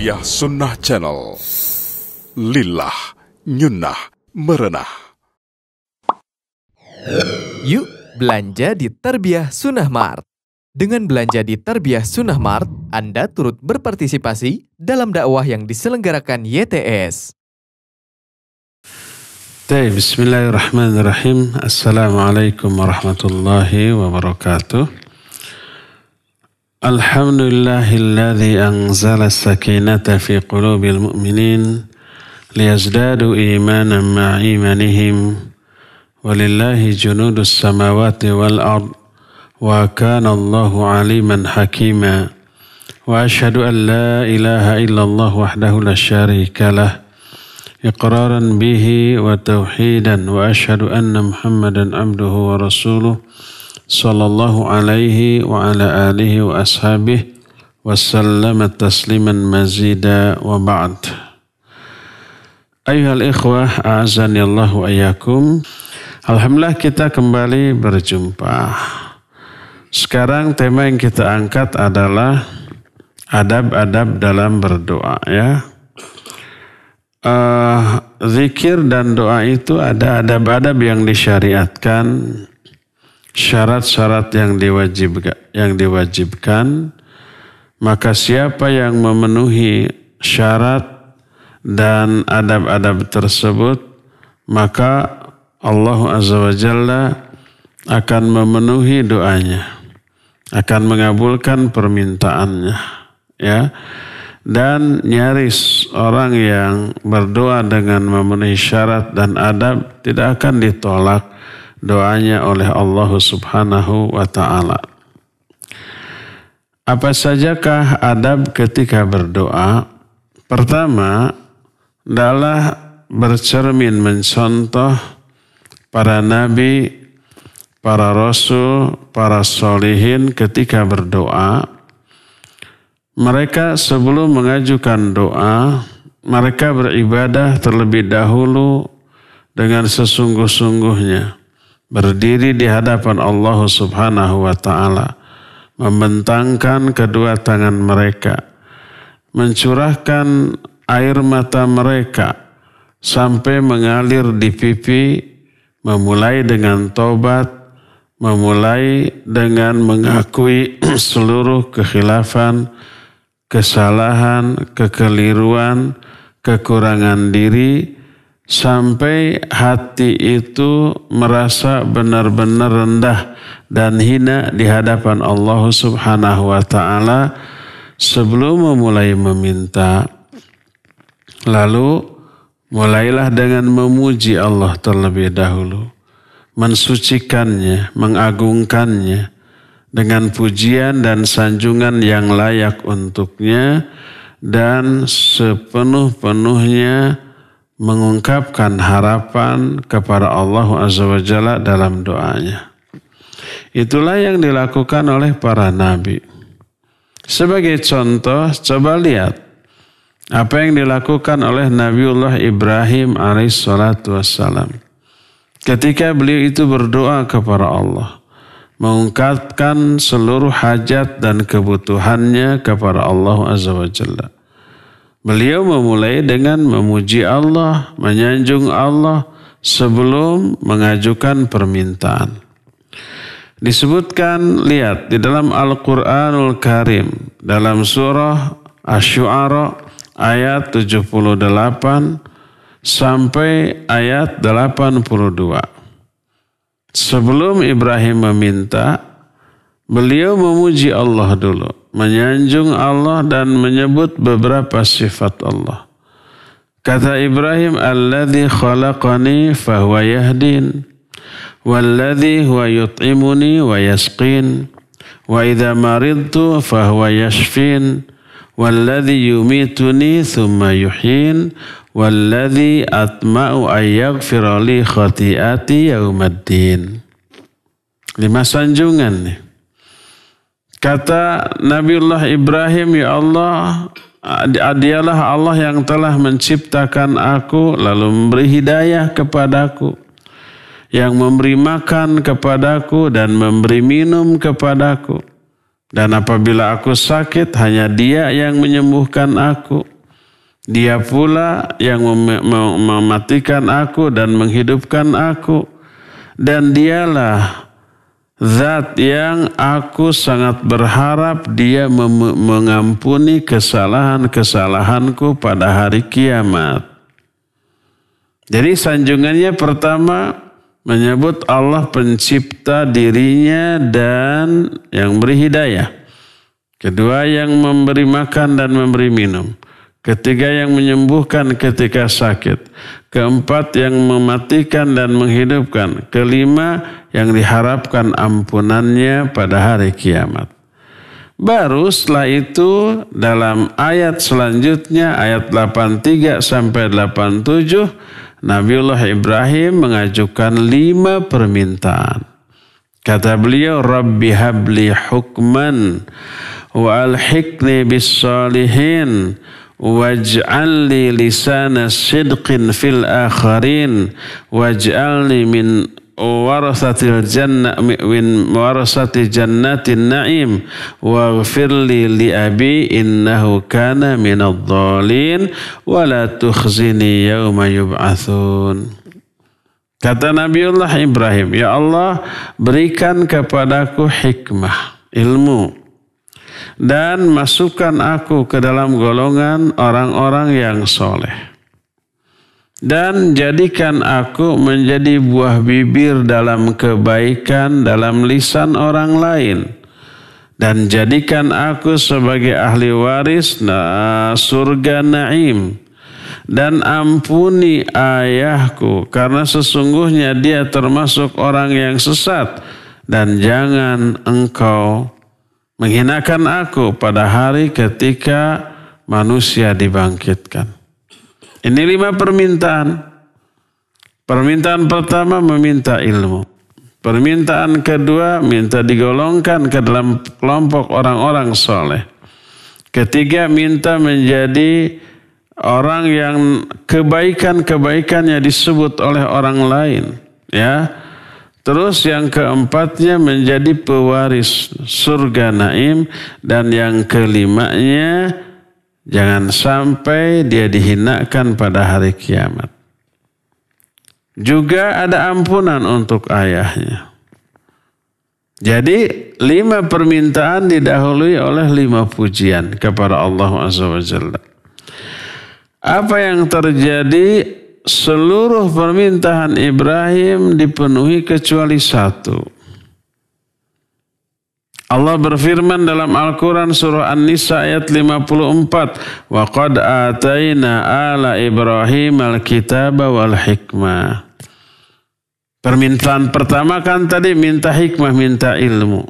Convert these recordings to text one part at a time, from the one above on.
Tarbiyah Sunnah Channel. Lillah, nyunnah, merenah. Yuk belanja di Tarbiyah Sunnah Mart. Dengan belanja di Tarbiyah Sunnah Mart, Anda turut berpartisipasi dalam dakwah yang diselenggarakan YTS. Bismillahirrahmanirrahim. Assalamualaikum warahmatullahi wabarakatuh. الحمد لله الذي أنزل السكينة في قلوب المؤمنين ليزدادوا إيمانا مع إيمانهم ولله جنود السماوات والأرض وكان الله عليما حكيما وأشهد أن لا إله إلا الله وحده لا شريك له إقرارا به وتوحيدا وأشهد أن محمدا عبده ورسوله sallallahu alaihi wa ala alihi wa ashabihi وسلم تسليما مزيدا وبعد أيها الإخوة أعزني الله وإياكم Alhamdulillah kita kembali berjumpa. Sekarang tema yang kita angkat adalah adab-adab dalam berdoa ya. Uh, zikir dan doa itu ada adab-adab yang disyariatkan syarat-syarat yang diwajibkan yang diwajibkan maka siapa yang memenuhi syarat dan adab-adab tersebut maka Allah Azza wa Jalla akan memenuhi doanya akan mengabulkan permintaannya ya dan nyaris orang yang berdoa dengan memenuhi syarat dan adab tidak akan ditolak doanya oleh Allah Subhanahu wa taala. Apa sajakah adab ketika berdoa? Pertama, adalah bercermin mencontoh para nabi, para rasul, para solihin ketika berdoa. Mereka sebelum mengajukan doa, mereka beribadah terlebih dahulu dengan sesungguh-sungguhnya berdiri di hadapan Allah Subhanahu wa taala membentangkan kedua tangan mereka mencurahkan air mata mereka sampai mengalir di pipi memulai dengan tobat memulai dengan mengakui seluruh kekhilafan kesalahan kekeliruan kekurangan diri sampai hati itu merasa benar-benar rendah dan hina di hadapan Allah Subhanahu wa taala sebelum memulai meminta lalu mulailah dengan memuji Allah terlebih dahulu mensucikannya mengagungkannya dengan pujian dan sanjungan yang layak untuknya dan sepenuh-penuhnya mengungkapkan harapan kepada Allah Azza wa Jalla dalam doanya. Itulah yang dilakukan oleh para nabi. Sebagai contoh, coba lihat apa yang dilakukan oleh Nabiullah Ibrahim alaihissalatu wassalam. Ketika beliau itu berdoa kepada Allah, mengungkapkan seluruh hajat dan kebutuhannya kepada Allah Azza wa Jalla. Beliau memulai dengan memuji Allah, menyanjung Allah sebelum mengajukan permintaan. Disebutkan, lihat di dalam Al-Quranul Karim, dalam surah Ash-Shu'ara ayat 78 sampai ayat 82. Sebelum Ibrahim meminta, beliau memuji Allah dulu menyanjung Allah dan menyebut beberapa sifat Allah. Kata Ibrahim, Alladhi khalaqani fahuwa yahdin, walladhi huwa yut'imuni wa yasqin, wa idha maridtu fahuwa yashfin, walladhi yumituni thumma yuhin, walladhi atma'u ayyagfirali khati'ati yaumaddin." Lima sanjungan nih. Kata Nabiullah Ibrahim, Ya Allah, dialah Allah yang telah menciptakan aku, lalu memberi hidayah kepadaku, yang memberi makan kepadaku dan memberi minum kepadaku. Dan apabila aku sakit, hanya dia yang menyembuhkan aku. Dia pula yang mematikan aku dan menghidupkan aku. Dan dialah Zat yang aku sangat berharap dia mengampuni kesalahan-kesalahanku pada hari kiamat. Jadi sanjungannya pertama menyebut Allah pencipta dirinya dan yang beri hidayah. Kedua yang memberi makan dan memberi minum. Ketiga yang menyembuhkan ketika sakit. Keempat yang mematikan dan menghidupkan. Kelima yang diharapkan ampunannya pada hari kiamat. Baru setelah itu dalam ayat selanjutnya ayat 83 sampai 87 Nabiullah Ibrahim mengajukan lima permintaan. Kata beliau Rabbi habli hukman wa alhiqni bis salihin waj'alni lisana sidqin fil akharin waj'alni min warathatil jannah min warasati jannatin na'im waghfirli li abi innahu kana minadh-dhalin wa la tukhzini yawma Kata Nabiullah Ibrahim, Ya Allah, berikan kepadaku hikmah, ilmu dan masukkan aku ke dalam golongan orang-orang yang soleh. Dan jadikan aku menjadi buah bibir dalam kebaikan dalam lisan orang lain. Dan jadikan aku sebagai ahli waris na surga naim. Dan ampuni ayahku karena sesungguhnya dia termasuk orang yang sesat. Dan jangan engkau menghinakan aku pada hari ketika manusia dibangkitkan. Ini lima permintaan. Permintaan pertama meminta ilmu. Permintaan kedua minta digolongkan ke dalam kelompok orang-orang soleh. Ketiga minta menjadi orang yang kebaikan-kebaikannya disebut oleh orang lain. Ya, Terus yang keempatnya menjadi pewaris surga naim dan yang kelimanya jangan sampai dia dihinakan pada hari kiamat. Juga ada ampunan untuk ayahnya. Jadi lima permintaan didahului oleh lima pujian kepada Allah Azza wa Apa yang terjadi seluruh permintaan Ibrahim dipenuhi kecuali satu. Allah berfirman dalam Al-Quran surah An-Nisa ayat 54. Wa qad ala Ibrahim al wal hikmah. Permintaan pertama kan tadi minta hikmah, minta ilmu.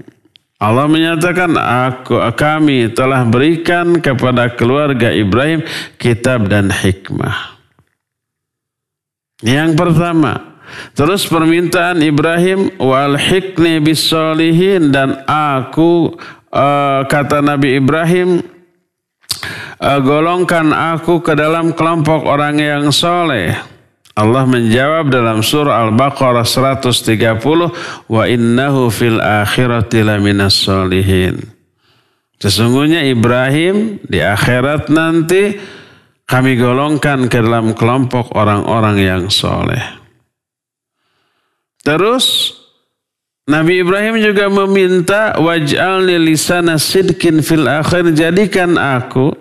Allah menyatakan aku kami telah berikan kepada keluarga Ibrahim kitab dan hikmah. Yang pertama, terus permintaan Ibrahim wal hikni bisolihin dan aku uh, kata Nabi Ibrahim uh, golongkan aku ke dalam kelompok orang yang soleh. Allah menjawab dalam surah Al-Baqarah 130 wa innahu fil akhirati laminas solihin. Sesungguhnya Ibrahim di akhirat nanti kami golongkan ke dalam kelompok orang-orang yang soleh. Terus Nabi Ibrahim juga meminta waj'al lisana sidkin fil akhir jadikan aku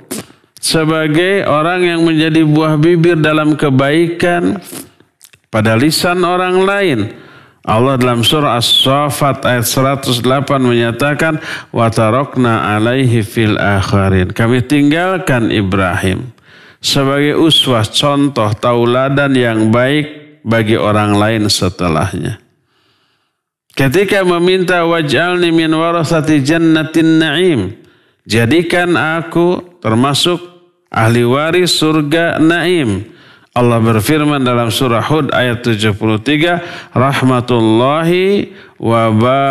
sebagai orang yang menjadi buah bibir dalam kebaikan pada lisan orang lain. Allah dalam surah As-Saffat ayat 108 menyatakan wa alaihi fil akhirin. Kami tinggalkan Ibrahim sebagai uswah contoh tauladan yang baik bagi orang lain setelahnya. Ketika meminta waj'alni min warasati jannatin na'im. Jadikan aku termasuk ahli waris surga na'im. Allah berfirman dalam surah Hud ayat 73, rahmatullahi wa ba,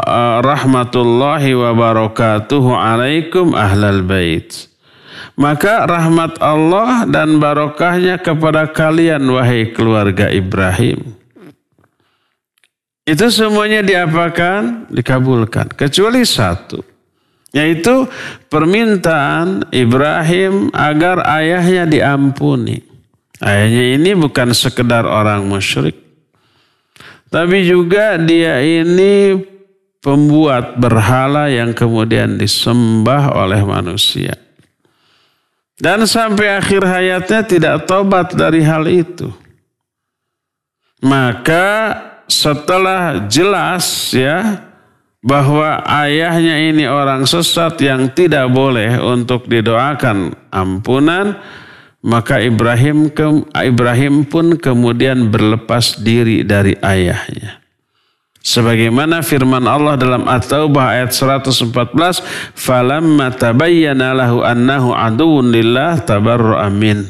eh, rahmatullahi wa barakatuhu alaikum ahlal bait. Maka rahmat Allah dan barokahnya kepada kalian wahai keluarga Ibrahim. Itu semuanya diapakan? Dikabulkan. Kecuali satu. Yaitu permintaan Ibrahim agar ayahnya diampuni. Ayahnya ini bukan sekedar orang musyrik. Tapi juga dia ini pembuat berhala yang kemudian disembah oleh manusia. Dan sampai akhir hayatnya tidak tobat dari hal itu. Maka setelah jelas ya bahwa ayahnya ini orang sesat yang tidak boleh untuk didoakan ampunan, maka Ibrahim ke, Ibrahim pun kemudian berlepas diri dari ayahnya. Sebagaimana firman Allah dalam At-Taubah ayat 114, "Falamma tabayyana lahu annahu aduun lillah amin."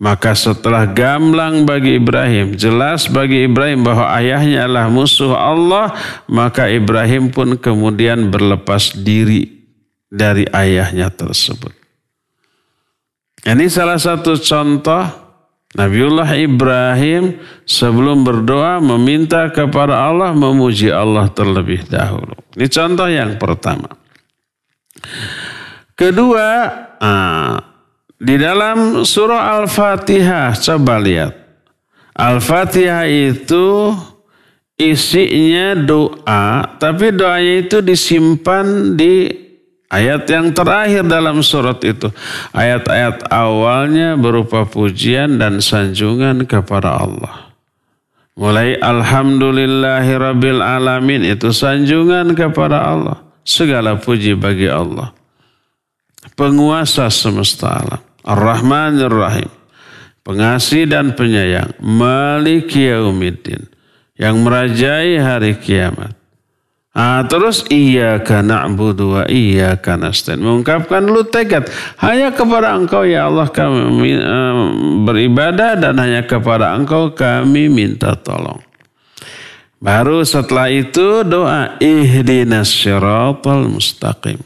Maka setelah gamblang bagi Ibrahim, jelas bagi Ibrahim bahwa ayahnya adalah musuh Allah, maka Ibrahim pun kemudian berlepas diri dari ayahnya tersebut. Ini salah satu contoh Nabiullah Ibrahim sebelum berdoa meminta kepada Allah memuji Allah terlebih dahulu. Ini contoh yang pertama. Kedua, ah, di dalam surah Al-Fatihah coba lihat. Al-Fatihah itu isinya doa, tapi doanya itu disimpan di Ayat yang terakhir dalam surat itu. Ayat-ayat awalnya berupa pujian dan sanjungan kepada Allah. Mulai Alhamdulillahirabbil alamin itu sanjungan kepada Allah. Segala puji bagi Allah. Penguasa semesta alam. Ar-Rahmanir Rahim. Pengasih dan penyayang. Malik Yaumiddin. Yang merajai hari kiamat Ah, terus iya karena budu wa iya karena stand mengungkapkan lu tekad hanya kepada engkau ya Allah kami eh, beribadah dan hanya kepada engkau kami minta tolong. Baru setelah itu doa ihdinas syiratal mustaqim.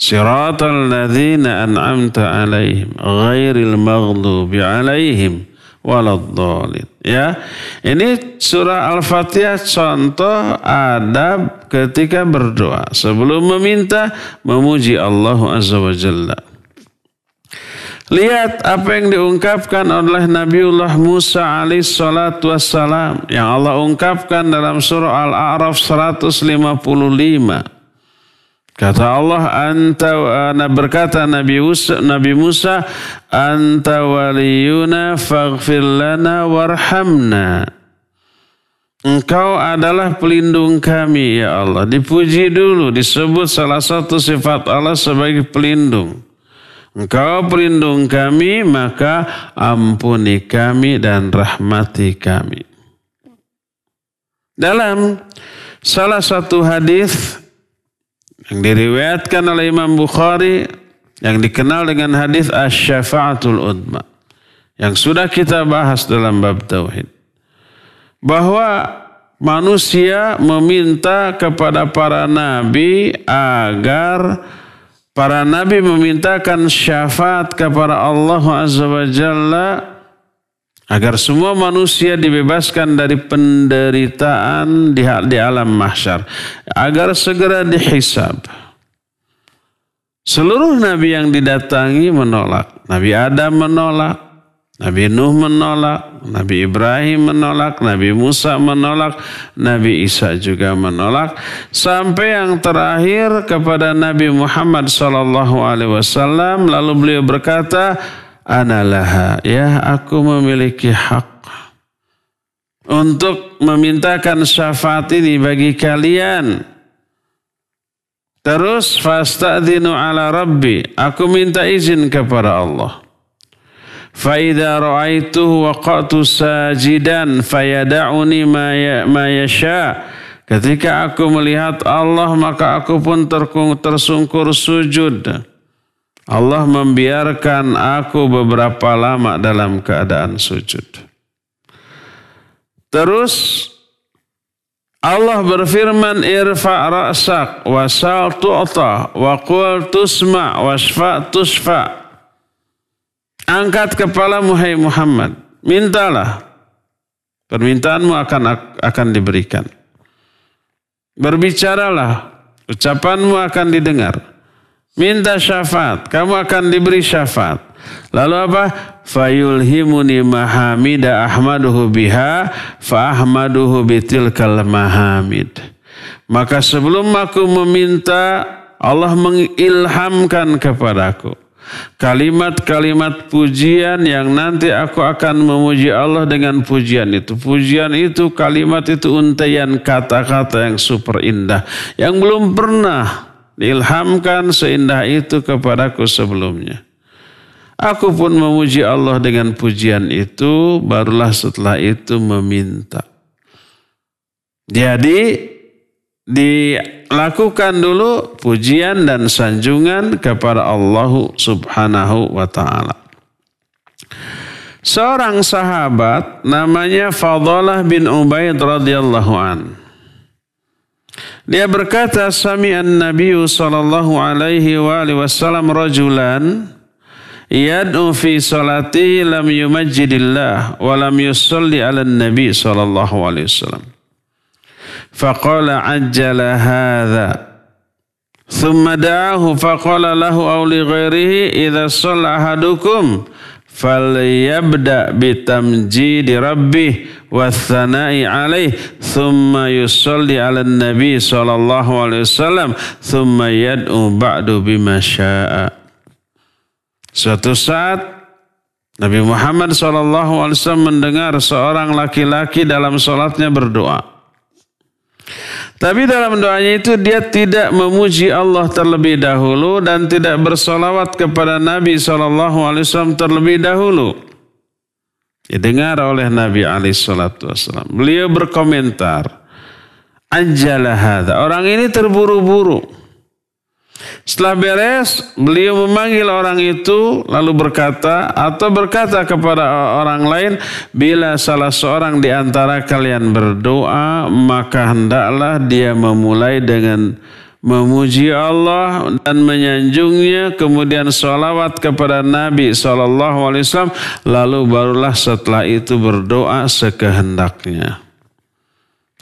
Siratul ladzina an'amta alaihim ghairil maghdubi alaihim waladzalin. Ya. Ini surah Al-Fatihah contoh adab ketika berdoa. Sebelum meminta memuji Allah Azza wa Lihat apa yang diungkapkan oleh Nabiullah Musa alaih salatu wassalam. Yang Allah ungkapkan dalam surah Al-A'raf 155. Kata Allah, anta ana berkata Nabi Musa, Nabi Musa anta waliyuna faghfir lana warhamna. Engkau adalah pelindung kami ya Allah. Dipuji dulu disebut salah satu sifat Allah sebagai pelindung. Engkau pelindung kami maka ampuni kami dan rahmati kami. Dalam salah satu hadis yang diriwayatkan oleh Imam Bukhari yang dikenal dengan hadis asy-syafa'atul udma yang sudah kita bahas dalam bab tauhid bahwa manusia meminta kepada para nabi agar para nabi memintakan syafaat kepada Allah Azza wa Jalla agar semua manusia dibebaskan dari penderitaan di, alam mahsyar agar segera dihisab seluruh nabi yang didatangi menolak nabi Adam menolak Nabi Nuh menolak, Nabi Ibrahim menolak, Nabi Musa menolak, Nabi Isa juga menolak, sampai yang terakhir kepada Nabi Muhammad SAW. Lalu beliau berkata, analaha ya aku memiliki hak untuk memintakan syafaat ini bagi kalian terus fasta'dinu ala rabbi aku minta izin kepada Allah fa idza ra'aituhu waqatu sajidan fayad'uni ma ya, ma yasha ketika aku melihat Allah maka aku pun tersungkur sujud Allah membiarkan aku beberapa lama dalam keadaan sujud. Terus Allah berfirman irfa ra'sak wasal tu'ta wa qul tusma wasfa tusfa. Angkat kepala hai Muhammad, mintalah. Permintaanmu akan akan diberikan. Berbicaralah, ucapanmu akan didengar. Minta syafaat, kamu akan diberi syafaat. Lalu apa? Fayulhimuni mahamida ahmaduhu biha fa ahmaduhu bitilkal mahamid. Maka sebelum aku meminta Allah mengilhamkan kepadaku kalimat-kalimat pujian yang nanti aku akan memuji Allah dengan pujian itu. Pujian itu, kalimat itu untaian kata-kata yang super indah yang belum pernah Ilhamkan seindah itu kepadaku sebelumnya. Aku pun memuji Allah dengan pujian itu, barulah setelah itu meminta. Jadi dilakukan dulu pujian dan sanjungan kepada Allah Subhanahu wa taala. Seorang sahabat namanya Fadalah bin Ubaid radhiyallahu an. Dia berkata, Sami'an Nabiu sallallahu alaihi wa alihi wasallam rajulan yad'u fi salati lam yumajjidillah wa lam yusalli ala nabi sallallahu alaihi wasallam. Faqala ajjala hadha. Thumma da'ahu faqala lahu aw li ghairihi idza shalla ahadukum falyabda bitamjidi rabbih wasana'i alaih thumma yusalli ala nabi sallallahu alaihi wasallam thumma yad'u ba'du bima suatu saat Nabi Muhammad sallallahu alaihi wasallam mendengar seorang laki-laki dalam salatnya berdoa tapi dalam doanya itu dia tidak memuji Allah terlebih dahulu dan tidak bersolawat kepada Nabi SAW terlebih dahulu. Didengar oleh Nabi SAW. Beliau berkomentar. anjalah! hadha. Orang ini terburu-buru. Setelah beres, beliau memanggil orang itu lalu berkata atau berkata kepada orang lain, bila salah seorang di antara kalian berdoa, maka hendaklah dia memulai dengan memuji Allah dan menyanjungnya kemudian sholawat kepada Nabi SAW, lalu barulah setelah itu berdoa sekehendaknya.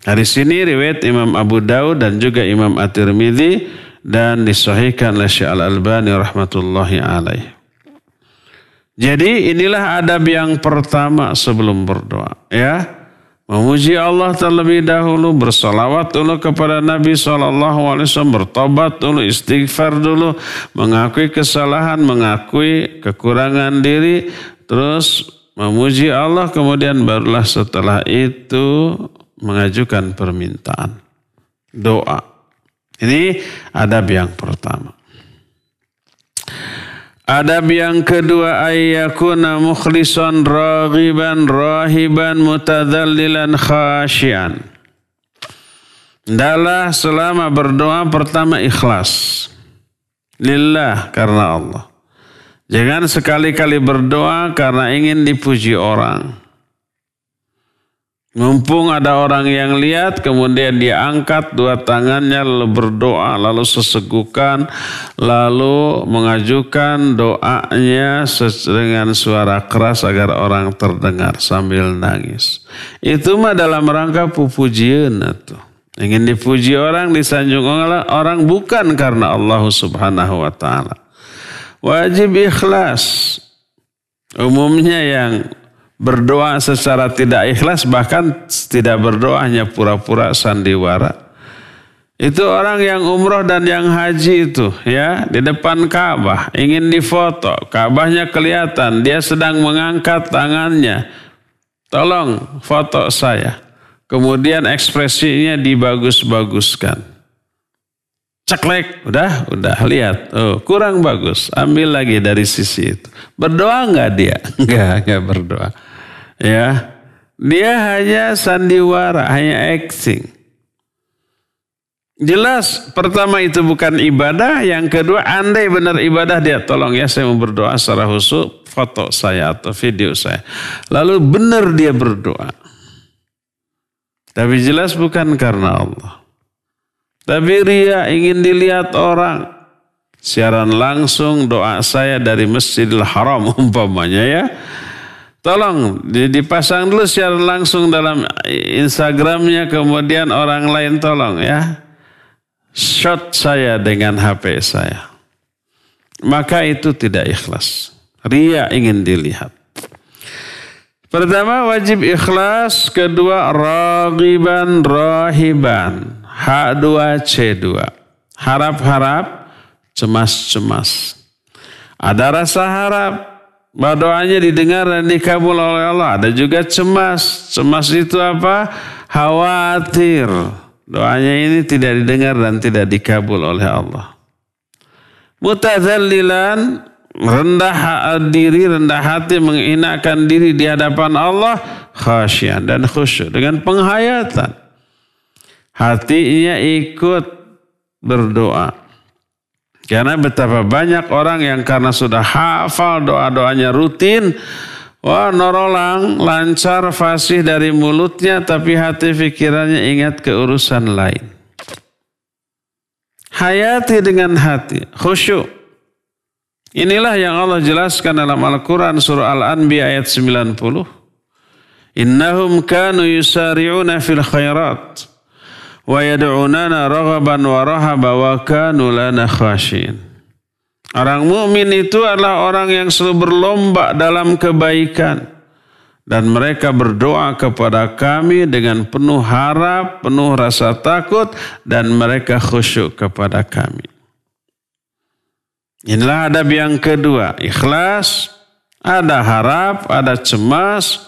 Hari sini riwayat Imam Abu Daud dan juga Imam At-Tirmidzi dan disahihkan oleh Syekh Al-Albani rahmatullahi alaih. Jadi inilah adab yang pertama sebelum berdoa ya. Memuji Allah terlebih dahulu, bersalawat dulu kepada Nabi SAW, bertobat dulu, istighfar dulu, mengakui kesalahan, mengakui kekurangan diri, terus memuji Allah, kemudian barulah setelah itu mengajukan permintaan, doa. Ini adab yang pertama. Adab yang kedua ayyakuna mukhlishan raghiban rahiban mutadzallilan khasyian. Dalah selama berdoa pertama ikhlas. Lillah karena Allah. Jangan sekali-kali berdoa karena ingin dipuji orang. Mumpung ada orang yang lihat, kemudian dia angkat dua tangannya, lalu berdoa, lalu sesegukan, lalu mengajukan doanya dengan suara keras agar orang terdengar sambil nangis. Itu mah dalam rangka pupujian itu ingin dipuji orang, disanjung orang bukan karena Allah Subhanahu wa taala. Wajib ikhlas. Umumnya yang berdoa secara tidak ikhlas bahkan tidak berdoa hanya pura-pura sandiwara. Itu orang yang umroh dan yang haji itu ya di depan Ka'bah ingin difoto, Ka'bahnya kelihatan, dia sedang mengangkat tangannya. Tolong foto saya. Kemudian ekspresinya dibagus-baguskan. Ceklek, udah, udah lihat. Oh, kurang bagus. Ambil lagi dari sisi itu. Berdoa nggak dia? Nggak, nggak berdoa. Ya. Dia hanya sandiwara, hanya acting. Jelas pertama itu bukan ibadah, yang kedua andai benar ibadah dia tolong ya saya mau berdoa secara khusus foto saya atau video saya. Lalu benar dia berdoa. Tapi jelas bukan karena Allah. Tapi ria ingin dilihat orang. Siaran langsung doa saya dari Masjidil Haram umpamanya ya. Tolong dipasang dulu secara langsung dalam Instagramnya kemudian orang lain tolong ya. Shot saya dengan HP saya. Maka itu tidak ikhlas. Ria ingin dilihat. Pertama wajib ikhlas, kedua rohiban rohiban. H2C2. Harap-harap, cemas-cemas. Ada rasa harap, bahwa doanya didengar dan dikabul oleh Allah. Ada juga cemas. Cemas itu apa? Khawatir. Doanya ini tidak didengar dan tidak dikabul oleh Allah. Mutazallilan rendah diri, rendah hati, menginakan diri di hadapan Allah, khasyyan dan khusyuk dengan penghayatan. Hatinya ikut berdoa. Karena betapa banyak orang yang karena sudah hafal doa-doanya rutin, wah norolang, lancar, fasih dari mulutnya, tapi hati pikirannya ingat ke urusan lain. Hayati dengan hati, khusyuk. Inilah yang Allah jelaskan dalam Al-Quran surah Al-Anbiya ayat 90. Innahum kanu yusari'una fil khairat wa yad'unana raghaban wa rahaba wa kanu lana khashin. Orang mukmin itu adalah orang yang selalu berlomba dalam kebaikan dan mereka berdoa kepada kami dengan penuh harap, penuh rasa takut dan mereka khusyuk kepada kami. Inilah adab yang kedua, ikhlas, ada harap, ada cemas,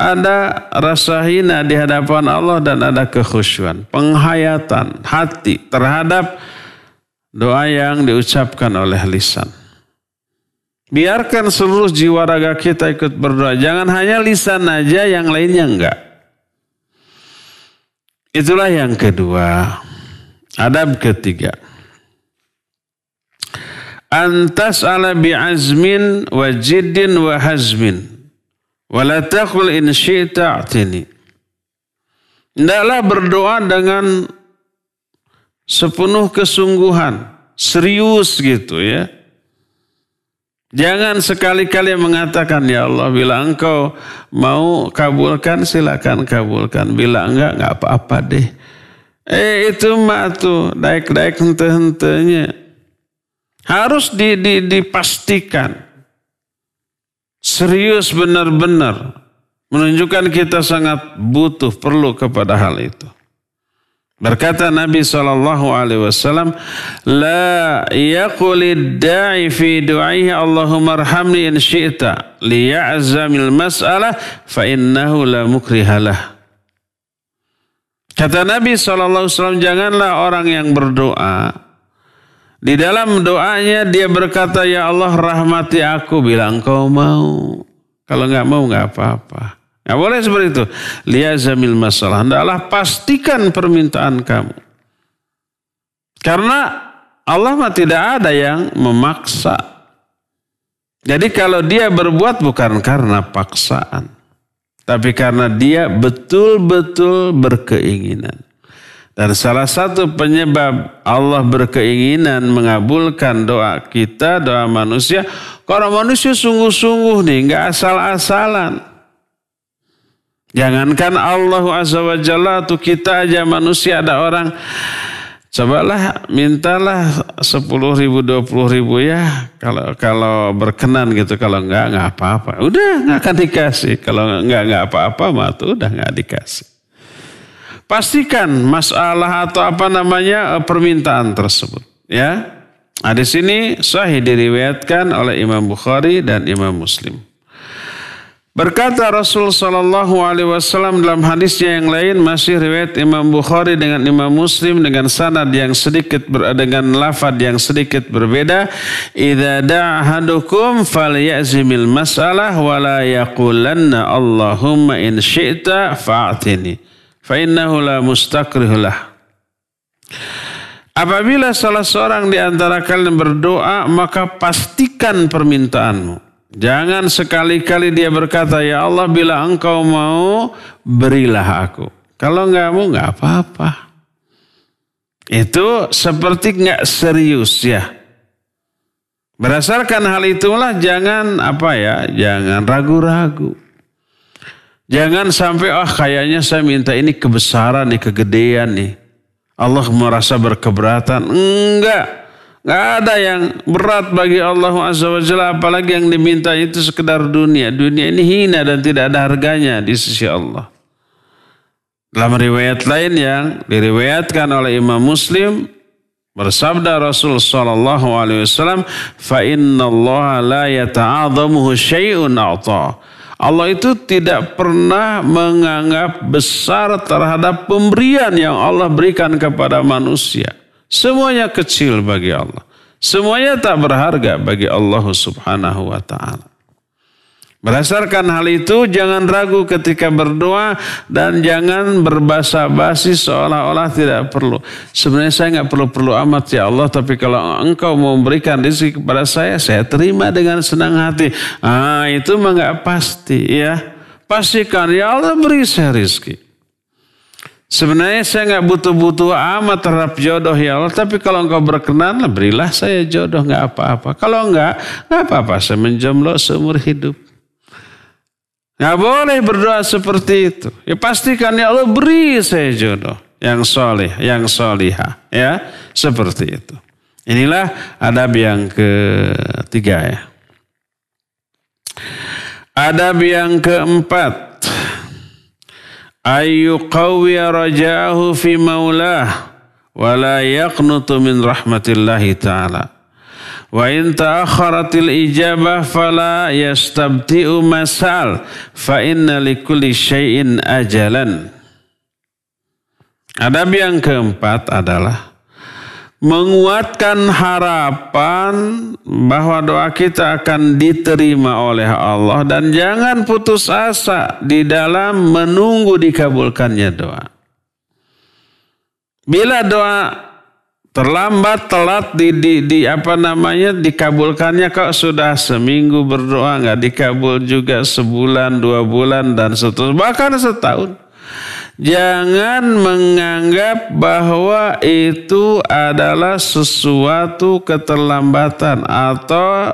ada rasa hina di hadapan Allah dan ada kekhusyuan, penghayatan hati terhadap doa yang diucapkan oleh lisan. Biarkan seluruh jiwa raga kita ikut berdoa. Jangan hanya lisan aja, yang lainnya enggak. Itulah yang kedua. Adab ketiga. Antas ala bi'azmin wa jiddin wa hazmin. Wala taqul in Tidaklah berdoa dengan sepenuh kesungguhan, serius gitu ya. Jangan sekali-kali mengatakan ya Allah bila engkau mau kabulkan silakan kabulkan. Bila enggak enggak apa-apa deh. Eh itu mah tuh daik-daik hente-hentenya. Harus di, di, dipastikan serius benar-benar menunjukkan kita sangat butuh perlu kepada hal itu. Berkata Nabi sallallahu Alaihi Wasallam, لا يقول الداعي في دعائه اللهم ارحمني إن شئت ليعزم mas'alah fa innahu la mukrihalah." Kata Nabi Shallallahu Alaihi Wasallam, janganlah orang yang berdoa di dalam doanya dia berkata, Ya Allah rahmati aku bilang kau mau. Kalau nggak mau nggak apa-apa. Nggak boleh seperti itu. zamil masalah. Hendaklah pastikan permintaan kamu. Karena Allah mah tidak ada yang memaksa. Jadi kalau dia berbuat bukan karena paksaan. Tapi karena dia betul-betul berkeinginan. Dan salah satu penyebab Allah berkeinginan mengabulkan doa kita, doa manusia, kalau manusia sungguh-sungguh nih, nggak asal-asalan. Jangankan Allah Azza wa Jalla tuh kita aja manusia ada orang cobalah mintalah 10 ribu 20 ribu ya kalau kalau berkenan gitu kalau enggak enggak apa-apa udah enggak akan dikasih kalau enggak enggak apa-apa mah tuh udah enggak dikasih pastikan masalah atau apa namanya eh, permintaan tersebut. Ya, nah, di sini sahih diriwayatkan oleh Imam Bukhari dan Imam Muslim. Berkata Rasul Shallallahu Alaihi Wasallam dalam hadisnya yang lain masih riwayat Imam Bukhari dengan Imam Muslim dengan sanad yang sedikit dengan lafad yang sedikit berbeda. idadahadukum fal yazimil masalah walayakulanna Allahumma in syi'ta fa'atini fa'innahu la mustaqrihulah. Apabila salah seorang di antara kalian berdoa, maka pastikan permintaanmu. Jangan sekali-kali dia berkata, Ya Allah bila engkau mau, berilah aku. Kalau enggak mau, enggak apa-apa. Itu seperti enggak serius ya. Berdasarkan hal itulah jangan apa ya, jangan ragu-ragu. Jangan sampai ah kayaknya saya minta ini kebesaran nih, kegedean nih. Allah merasa berkeberatan. Enggak. Enggak ada yang berat bagi Allah SWT. Apalagi yang diminta itu sekedar dunia. Dunia ini hina dan tidak ada harganya di sisi Allah. Dalam riwayat lain yang diriwayatkan oleh Imam Muslim bersabda Rasul sallallahu alaihi wasallam, "Fa inna Allah la yata'adhamuhu syai'un Allah itu tidak pernah menganggap besar terhadap pemberian yang Allah berikan kepada manusia. Semuanya kecil bagi Allah. Semuanya tak berharga bagi Allah Subhanahu wa taala. Berdasarkan hal itu, jangan ragu ketika berdoa dan jangan berbahasa basi seolah-olah tidak perlu. Sebenarnya saya nggak perlu-perlu amat ya Allah, tapi kalau engkau mau memberikan rezeki kepada saya, saya terima dengan senang hati. Ah, itu mah nggak pasti ya. Pastikan ya Allah beri saya rezeki. Sebenarnya saya nggak butuh-butuh amat terhadap jodoh ya Allah. Tapi kalau engkau berkenan, berilah saya jodoh nggak apa-apa. Kalau enggak, nggak apa-apa. Saya menjomblo seumur hidup. Nggak boleh berdoa seperti itu. Ya pastikan ya Allah beri saya jodoh yang soleh, yang soliha. Ya, seperti itu. Inilah adab yang ketiga ya. Adab yang keempat. Ayu qawwiya rajahu fi maulah. Wala yaqnutu min rahmatillahi ta'ala. Wa in ta'akharatil ijabah fala yastabti'u masal fa inna likulli syai'in ajalan. Adab yang keempat adalah menguatkan harapan bahwa doa kita akan diterima oleh Allah dan jangan putus asa di dalam menunggu dikabulkannya doa. Bila doa terlambat telat di, di, di apa namanya dikabulkannya kok sudah seminggu berdoa nggak dikabul juga sebulan dua bulan dan seterusnya bahkan setahun jangan menganggap bahwa itu adalah sesuatu keterlambatan atau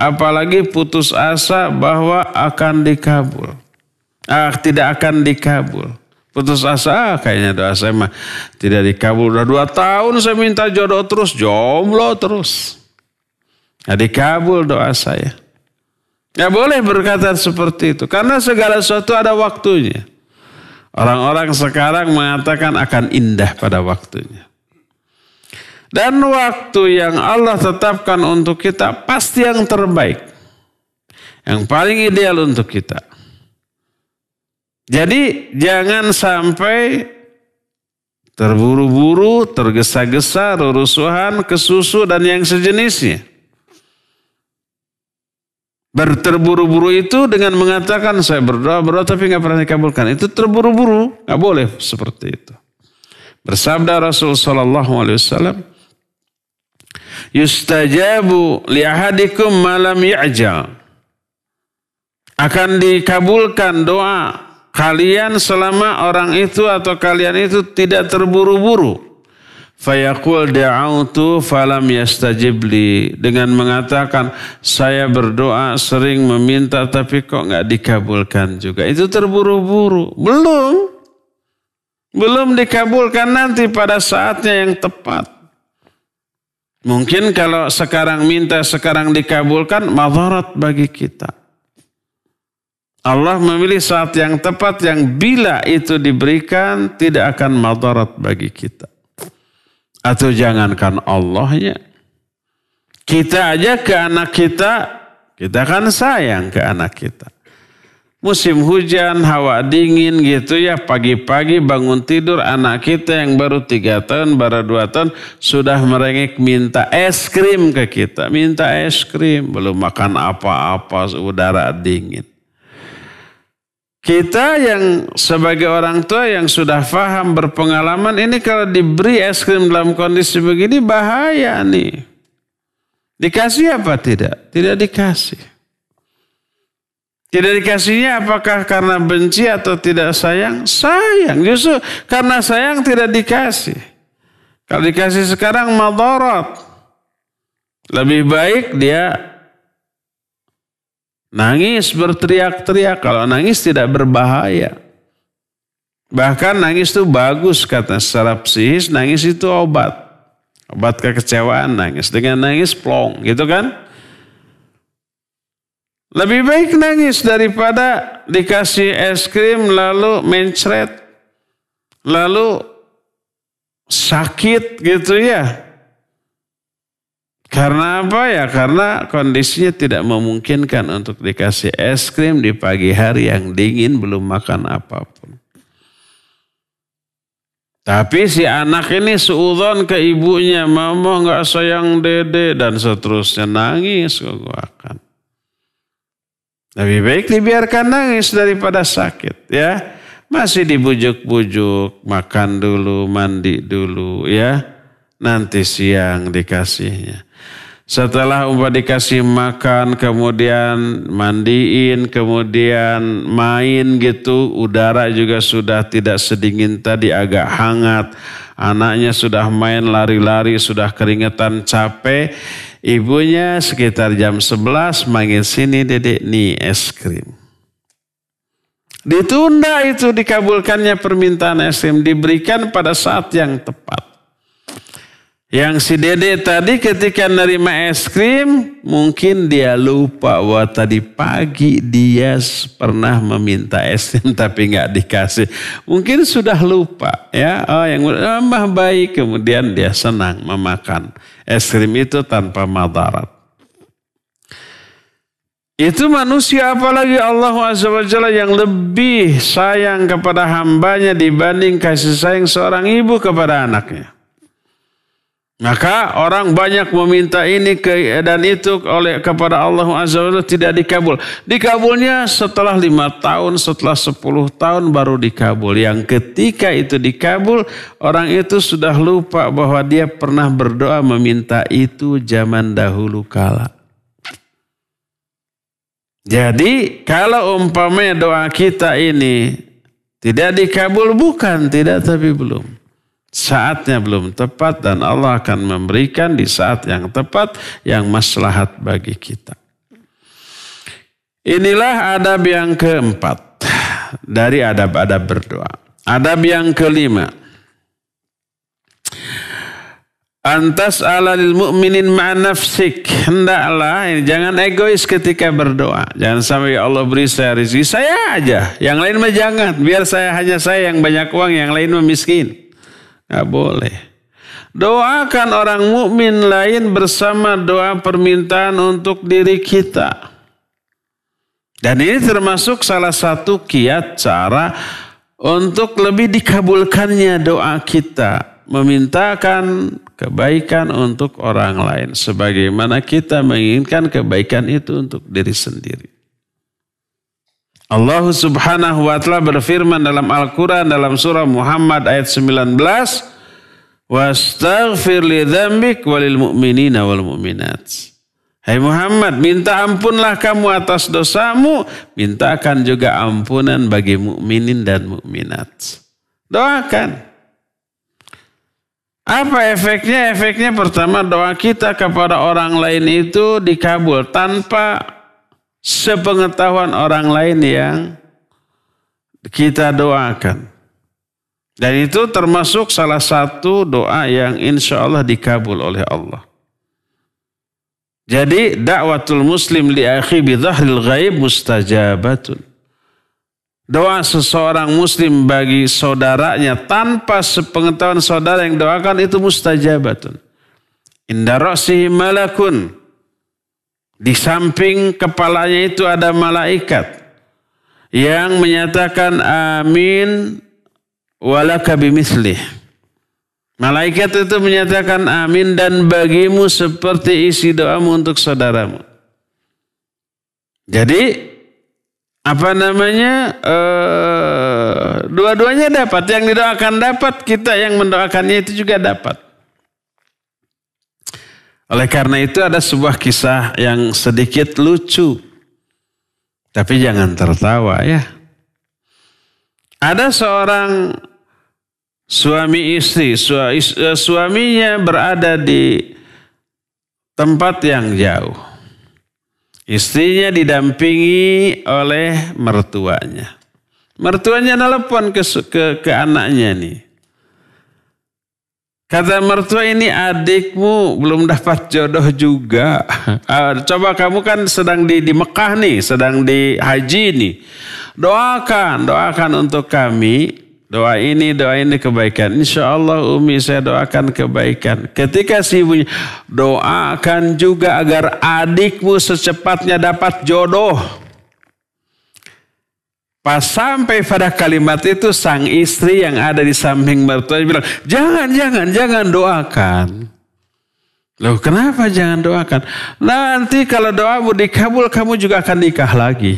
apalagi putus asa bahwa akan dikabul ah tidak akan dikabul Putus asa ah, kayaknya doa saya mah tidak dikabul. Udah dua tahun saya minta jodoh terus, jomblo terus. nggak dikabul doa saya. nggak boleh berkata seperti itu. Karena segala sesuatu ada waktunya. Orang-orang sekarang mengatakan akan indah pada waktunya. Dan waktu yang Allah tetapkan untuk kita pasti yang terbaik. Yang paling ideal untuk kita. Jadi jangan sampai terburu-buru, tergesa-gesa, rusuhan, kesusu dan yang sejenisnya. Berterburu-buru itu dengan mengatakan saya berdoa, berdoa tapi nggak pernah dikabulkan. Itu terburu-buru, nggak boleh seperti itu. Bersabda Rasul Sallallahu Alaihi Wasallam, Yustajabu liahadikum malam ya'jal. Akan dikabulkan doa Kalian selama orang itu atau kalian itu tidak terburu-buru. Fayaqul da'autu falam yastajibli. Dengan mengatakan saya berdoa sering meminta tapi kok nggak dikabulkan juga. Itu terburu-buru. Belum. Belum dikabulkan nanti pada saatnya yang tepat. Mungkin kalau sekarang minta, sekarang dikabulkan, madharat bagi kita. Allah memilih saat yang tepat yang bila itu diberikan tidak akan madarat bagi kita. Atau jangankan Allahnya. Kita aja ke anak kita, kita kan sayang ke anak kita. Musim hujan, hawa dingin gitu ya. Pagi-pagi bangun tidur anak kita yang baru tiga tahun, baru dua tahun. Sudah merengek minta es krim ke kita. Minta es krim. Belum makan apa-apa, udara dingin. Kita yang sebagai orang tua yang sudah paham berpengalaman ini kalau diberi es krim dalam kondisi begini bahaya nih. Dikasih apa tidak? Tidak dikasih. Tidak dikasihnya apakah karena benci atau tidak sayang? Sayang. Justru karena sayang tidak dikasih. Kalau dikasih sekarang madorot. Lebih baik dia Nangis berteriak-teriak. Kalau nangis tidak berbahaya. Bahkan nangis itu bagus kata secara psikis nangis itu obat. Obat kekecewaan nangis. Dengan nangis plong gitu kan. Lebih baik nangis daripada dikasih es krim lalu mencret. Lalu sakit gitu ya. Karena apa ya? Karena kondisinya tidak memungkinkan untuk dikasih es krim di pagi hari yang dingin belum makan apapun. Tapi si anak ini seudon ke ibunya, mama nggak sayang dede dan seterusnya nangis kok akan. Lebih baik dibiarkan nangis daripada sakit ya. Masih dibujuk-bujuk, makan dulu, mandi dulu ya. Nanti siang dikasihnya. Setelah Umar dikasih makan, kemudian mandiin, kemudian main gitu, udara juga sudah tidak sedingin tadi, agak hangat. Anaknya sudah main lari-lari, sudah keringetan capek. Ibunya sekitar jam 11 manggil sini dedek nih es krim. Ditunda itu dikabulkannya permintaan es krim, diberikan pada saat yang tepat. Yang si dede tadi ketika nerima es krim, mungkin dia lupa bahwa tadi pagi dia pernah meminta es krim tapi nggak dikasih. Mungkin sudah lupa ya. Oh yang tambah baik kemudian dia senang memakan es krim itu tanpa madarat. Itu manusia apalagi Allah SWT yang lebih sayang kepada hambanya dibanding kasih sayang seorang ibu kepada anaknya. Maka orang banyak meminta ini ke, dan itu oleh kepada Allah Azza wa tidak dikabul. Dikabulnya setelah lima tahun, setelah sepuluh tahun baru dikabul. Yang ketika itu dikabul, orang itu sudah lupa bahwa dia pernah berdoa meminta itu zaman dahulu kala. Jadi kalau umpamanya doa kita ini tidak dikabul bukan tidak tapi belum saatnya belum tepat dan Allah akan memberikan di saat yang tepat yang maslahat bagi kita. Inilah adab yang keempat dari adab-adab berdoa. Adab yang kelima. Antas ala lil mu'minin nafsik. Hendaklah, ini jangan egois ketika berdoa. Jangan sampai ya Allah beri saya rezeki, saya aja. Yang lain mah jangan. Biar saya hanya saya yang banyak uang, yang lain mah miskin. Nggak boleh. Doakan orang mukmin lain bersama doa permintaan untuk diri kita. Dan ini termasuk salah satu kiat cara untuk lebih dikabulkannya doa kita. Memintakan kebaikan untuk orang lain. Sebagaimana kita menginginkan kebaikan itu untuk diri sendiri. Allah Subhanahu wa taala berfirman dalam Al-Qur'an dalam surah Muhammad ayat 19 Wastaghfir li dzambik walil mu'minina wal mu'minat. Hai hey Muhammad, minta ampunlah kamu atas dosamu, mintakan juga ampunan bagi mukminin dan mukminat. Doakan. Apa efeknya? Efeknya pertama doa kita kepada orang lain itu dikabul tanpa sepengetahuan orang lain yang kita doakan. Dan itu termasuk salah satu doa yang insya Allah dikabul oleh Allah. Jadi dakwatul muslim li akhi bidhahril ghaib mustajabatun. Doa seseorang muslim bagi saudaranya tanpa sepengetahuan saudara yang doakan itu mustajabatun. Inda malakun di samping kepalanya itu ada malaikat yang menyatakan amin walaka bimislih. Malaikat itu menyatakan amin dan bagimu seperti isi doamu untuk saudaramu. Jadi apa namanya eh, dua-duanya dapat yang didoakan dapat kita yang mendoakannya itu juga dapat. Oleh karena itu ada sebuah kisah yang sedikit lucu. Tapi jangan tertawa ya. Ada seorang suami istri, eh, suaminya berada di tempat yang jauh. Istrinya didampingi oleh mertuanya. Mertuanya nelpon ke, ke, ke anaknya nih. Kata mertua ini adikmu belum dapat jodoh juga. Ah, coba kamu kan sedang di, di Mekah nih, sedang di haji nih. Doakan, doakan untuk kami. Doa ini, doa ini kebaikan. Insya Allah Umi saya doakan kebaikan. Ketika si ibunya, doakan juga agar adikmu secepatnya dapat jodoh. Pas sampai pada kalimat itu sang istri yang ada di samping mertua bilang, jangan, jangan, jangan doakan. Loh kenapa jangan doakan? Nanti kalau doamu dikabul kamu juga akan nikah lagi.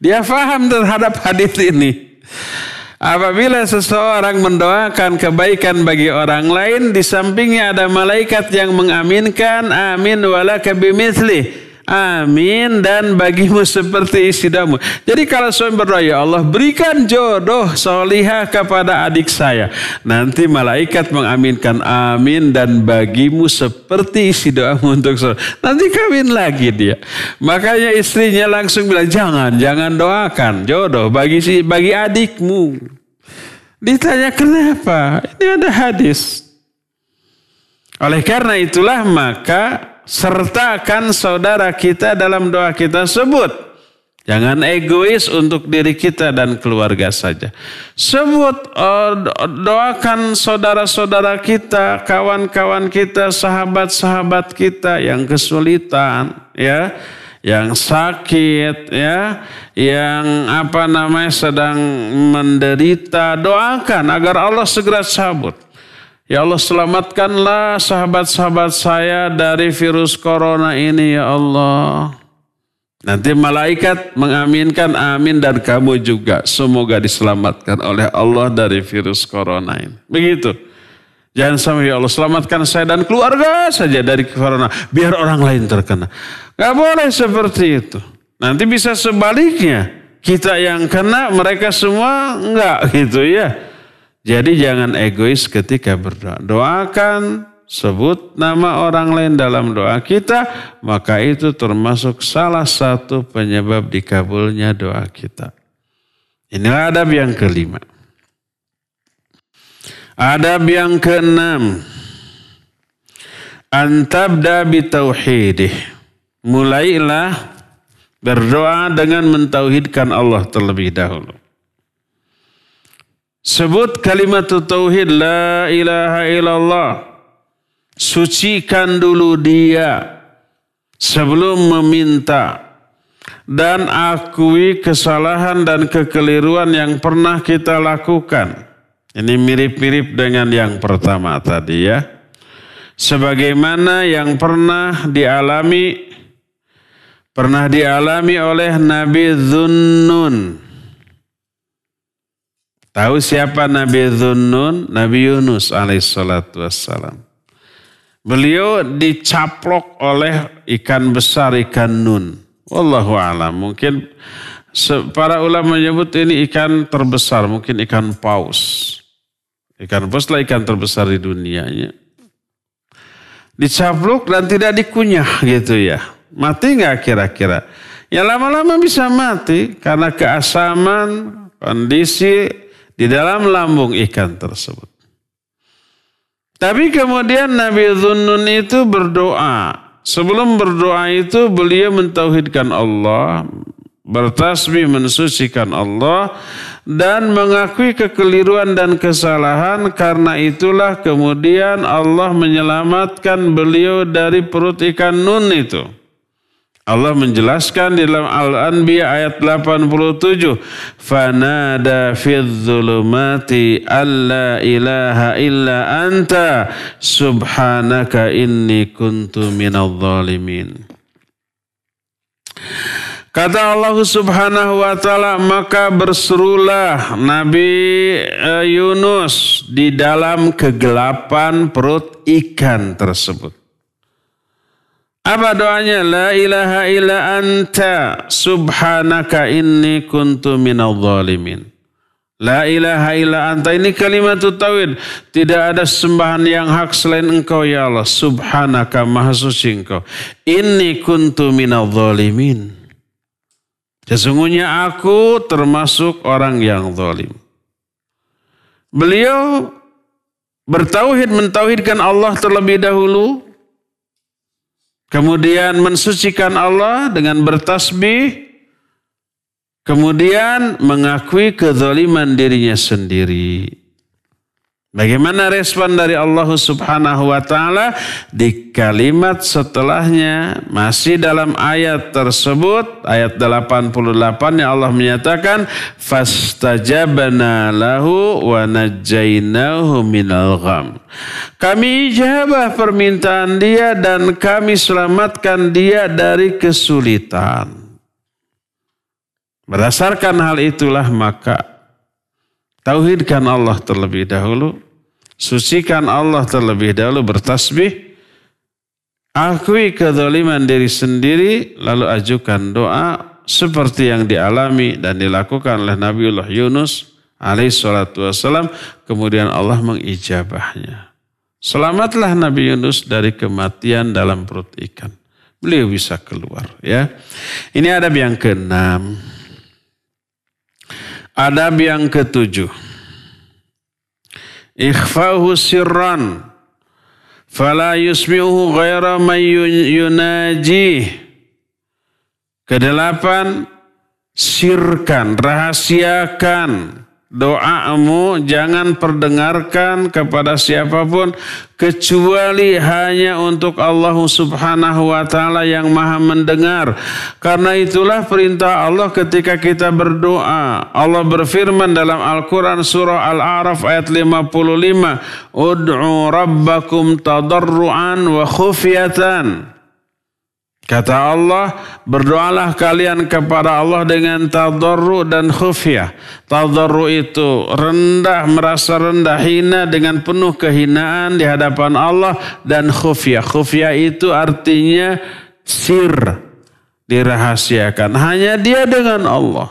Dia faham terhadap hadis ini. Apabila seseorang mendoakan kebaikan bagi orang lain, di sampingnya ada malaikat yang mengaminkan, amin wala kebimithli. Amin dan bagimu seperti isi damu. Jadi kalau suami berdoa ya Allah berikan jodoh solihah kepada adik saya. Nanti malaikat mengaminkan amin dan bagimu seperti isi doamu untuk suami. Nanti kawin lagi dia. Makanya istrinya langsung bilang jangan jangan doakan jodoh bagi si bagi adikmu. Ditanya kenapa? Ini ada hadis. Oleh karena itulah maka sertakan saudara kita dalam doa kita sebut. Jangan egois untuk diri kita dan keluarga saja. Sebut, eh, doakan saudara-saudara kita, kawan-kawan kita, sahabat-sahabat kita yang kesulitan, ya, yang sakit, ya, yang apa namanya sedang menderita. Doakan agar Allah segera cabut. Ya Allah selamatkanlah sahabat-sahabat saya dari virus corona ini ya Allah. Nanti malaikat mengaminkan amin dan kamu juga. Semoga diselamatkan oleh Allah dari virus corona ini. Begitu. Jangan sampai ya Allah selamatkan saya dan keluarga saja dari corona. Biar orang lain terkena. Gak boleh seperti itu. Nanti bisa sebaliknya. Kita yang kena mereka semua enggak gitu ya. Jadi jangan egois ketika berdoa. Doakan, sebut nama orang lain dalam doa kita, maka itu termasuk salah satu penyebab dikabulnya doa kita. Inilah adab yang kelima. Adab yang keenam. Antabda bitauhidih. Mulailah berdoa dengan mentauhidkan Allah terlebih dahulu. Sebut kalimat tauhid la ilaha illallah. Sucikan dulu dia sebelum meminta dan akui kesalahan dan kekeliruan yang pernah kita lakukan. Ini mirip-mirip dengan yang pertama tadi ya. Sebagaimana yang pernah dialami pernah dialami oleh Nabi Zunnun Tahu siapa Nabi Dhunun? Nabi Yunus alaihissalatu wassalam. Beliau dicaplok oleh ikan besar ikan nun. Wallahu alam. Mungkin para ulama menyebut ini ikan terbesar, mungkin ikan paus. Ikan paus lah ikan terbesar di dunianya. Dicaplok dan tidak dikunyah gitu ya. Mati nggak kira-kira? Ya lama-lama bisa mati karena keasaman, kondisi di dalam lambung ikan tersebut. Tapi kemudian Nabi Zunnun itu berdoa. Sebelum berdoa itu beliau mentauhidkan Allah, bertasbih mensucikan Allah dan mengakui kekeliruan dan kesalahan karena itulah kemudian Allah menyelamatkan beliau dari perut ikan nun itu. Allah menjelaskan di dalam Al-Anbiya ayat 87 fanada fidzulumati alla ilaha illa anta subhanaka inni kuntu minadh zalimin Kata Allah Subhanahu wa taala, maka berserulah Nabi eh, Yunus di dalam kegelapan perut ikan tersebut. Apa doanya? La ilaha illa anta subhanaka inni kuntu minal zalimin. La ilaha illa anta ini kalimat tauhid. Tidak ada sembahan yang hak selain engkau ya Allah. Subhanaka maha suci engkau. Inni kuntu minal zalimin. Sesungguhnya aku termasuk orang yang zalim. Beliau bertauhid mentauhidkan Allah terlebih dahulu Kemudian mensucikan Allah dengan bertasbih. Kemudian mengakui kezaliman dirinya sendiri. Bagaimana respon dari Allah Subhanahu wa taala di kalimat setelahnya masih dalam ayat tersebut ayat 88 yang Allah menyatakan Fastajabana lahu wa najainahu minal gham. Kami ijabah permintaan dia dan kami selamatkan dia dari kesulitan. Berdasarkan hal itulah maka Tauhidkan Allah terlebih dahulu. Sucikan Allah terlebih dahulu bertasbih. Akui kedoliman diri sendiri lalu ajukan doa seperti yang dialami dan dilakukan oleh Nabiullah Yunus alaih salatu wassalam. Kemudian Allah mengijabahnya. Selamatlah Nabi Yunus dari kematian dalam perut ikan. Beliau bisa keluar ya. Ini adab yang keenam. Adab yang ketujuh ikhfahu sirran fala yusmi'uhu ghaira man yunajih. Kedelapan, sirkan, rahasiakan doamu jangan perdengarkan kepada siapapun kecuali hanya untuk Allah Subhanahu wa taala yang Maha mendengar. Karena itulah perintah Allah ketika kita berdoa. Allah berfirman dalam Al-Qur'an surah Al-A'raf ayat 55, "Ud'u rabbakum tadarruan wa khufyatan." Kata Allah, berdoalah kalian kepada Allah dengan tadarru dan khufiyah. Tadarru itu rendah, merasa rendah, hina dengan penuh kehinaan di hadapan Allah dan khufiyah. Khufiyah itu artinya sir, dirahasiakan. Hanya dia dengan Allah.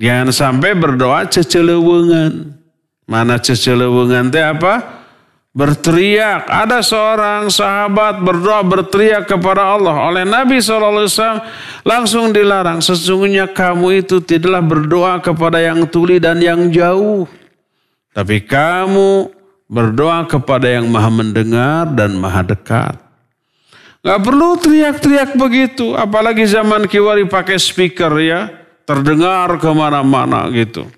Jangan sampai berdoa cecelewengan. Mana cecelewengan teh apa? berteriak. Ada seorang sahabat berdoa berteriak kepada Allah oleh Nabi SAW langsung dilarang. Sesungguhnya kamu itu tidaklah berdoa kepada yang tuli dan yang jauh. Tapi kamu berdoa kepada yang maha mendengar dan maha dekat. Gak perlu teriak-teriak begitu. Apalagi zaman kiwari pakai speaker ya. Terdengar kemana-mana gitu.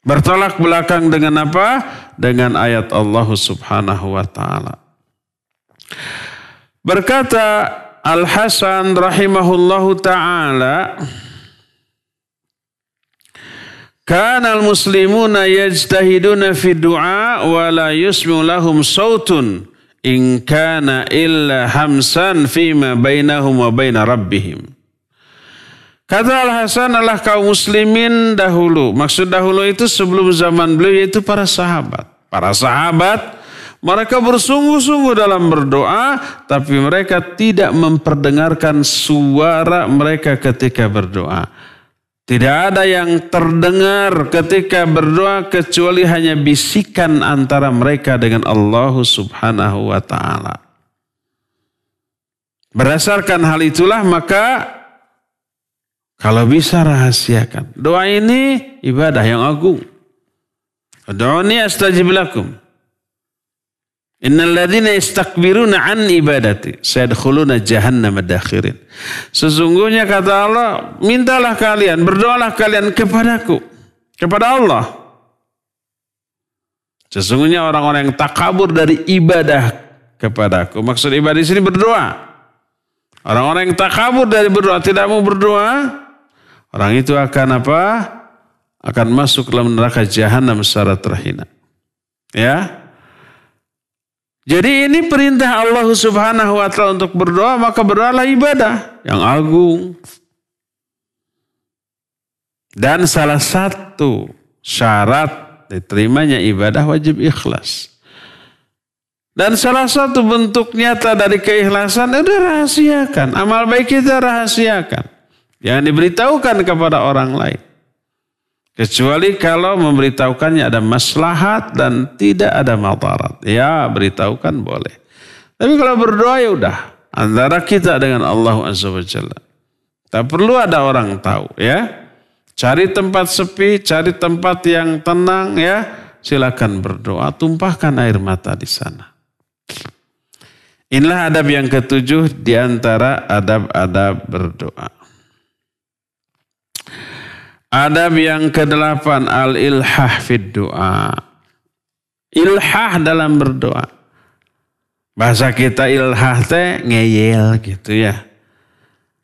Bertolak belakang dengan apa? Dengan ayat Allah Subhanahu wa taala. Berkata Al Hasan rahimahullahu taala Kana al-muslimuna yajtahiduna fi du'a wa la yusmi lahum sautun in kana illa hamsan fima bainahum wa baina rabbihim. Kata Al-Hasan adalah kaum muslimin dahulu. Maksud dahulu itu sebelum zaman beliau yaitu para sahabat. Para sahabat mereka bersungguh-sungguh dalam berdoa tapi mereka tidak memperdengarkan suara mereka ketika berdoa. Tidak ada yang terdengar ketika berdoa kecuali hanya bisikan antara mereka dengan Allah Subhanahu wa taala. Berdasarkan hal itulah maka kalau bisa rahasiakan. Doa ini ibadah yang agung. Doa astajib lakum. Innal ladzina istakbiruna an ibadati sayadkhuluna jahannam madakhirin. Sesungguhnya kata Allah, mintalah kalian, berdoalah kalian kepadaku, kepada Allah. Sesungguhnya orang-orang yang takabur dari ibadah kepadaku. Maksud ibadah di sini berdoa. Orang-orang yang takabur dari berdoa, tidak mau berdoa, Orang itu akan apa? Akan masuk dalam neraka jahanam secara terhina. Ya. Jadi ini perintah Allah Subhanahu wa taala untuk berdoa, maka berdoalah ibadah yang agung. Dan salah satu syarat diterimanya ibadah wajib ikhlas. Dan salah satu bentuk nyata dari keikhlasan itu ya rahasiakan. Amal baik kita rahasiakan. Yang diberitahukan kepada orang lain. Kecuali kalau memberitahukannya ada maslahat dan tidak ada matarat. Ya beritahukan boleh. Tapi kalau berdoa ya udah. Antara kita dengan Allah Azza wa Jalla. Tak perlu ada orang tahu ya. Cari tempat sepi, cari tempat yang tenang ya. Silakan berdoa, tumpahkan air mata di sana. Inilah adab yang ketujuh di antara adab-adab berdoa. Adab yang kedelapan al-ilhah fid doa. Ilhah dalam berdoa. Bahasa kita ilhah teh ngeyel gitu ya.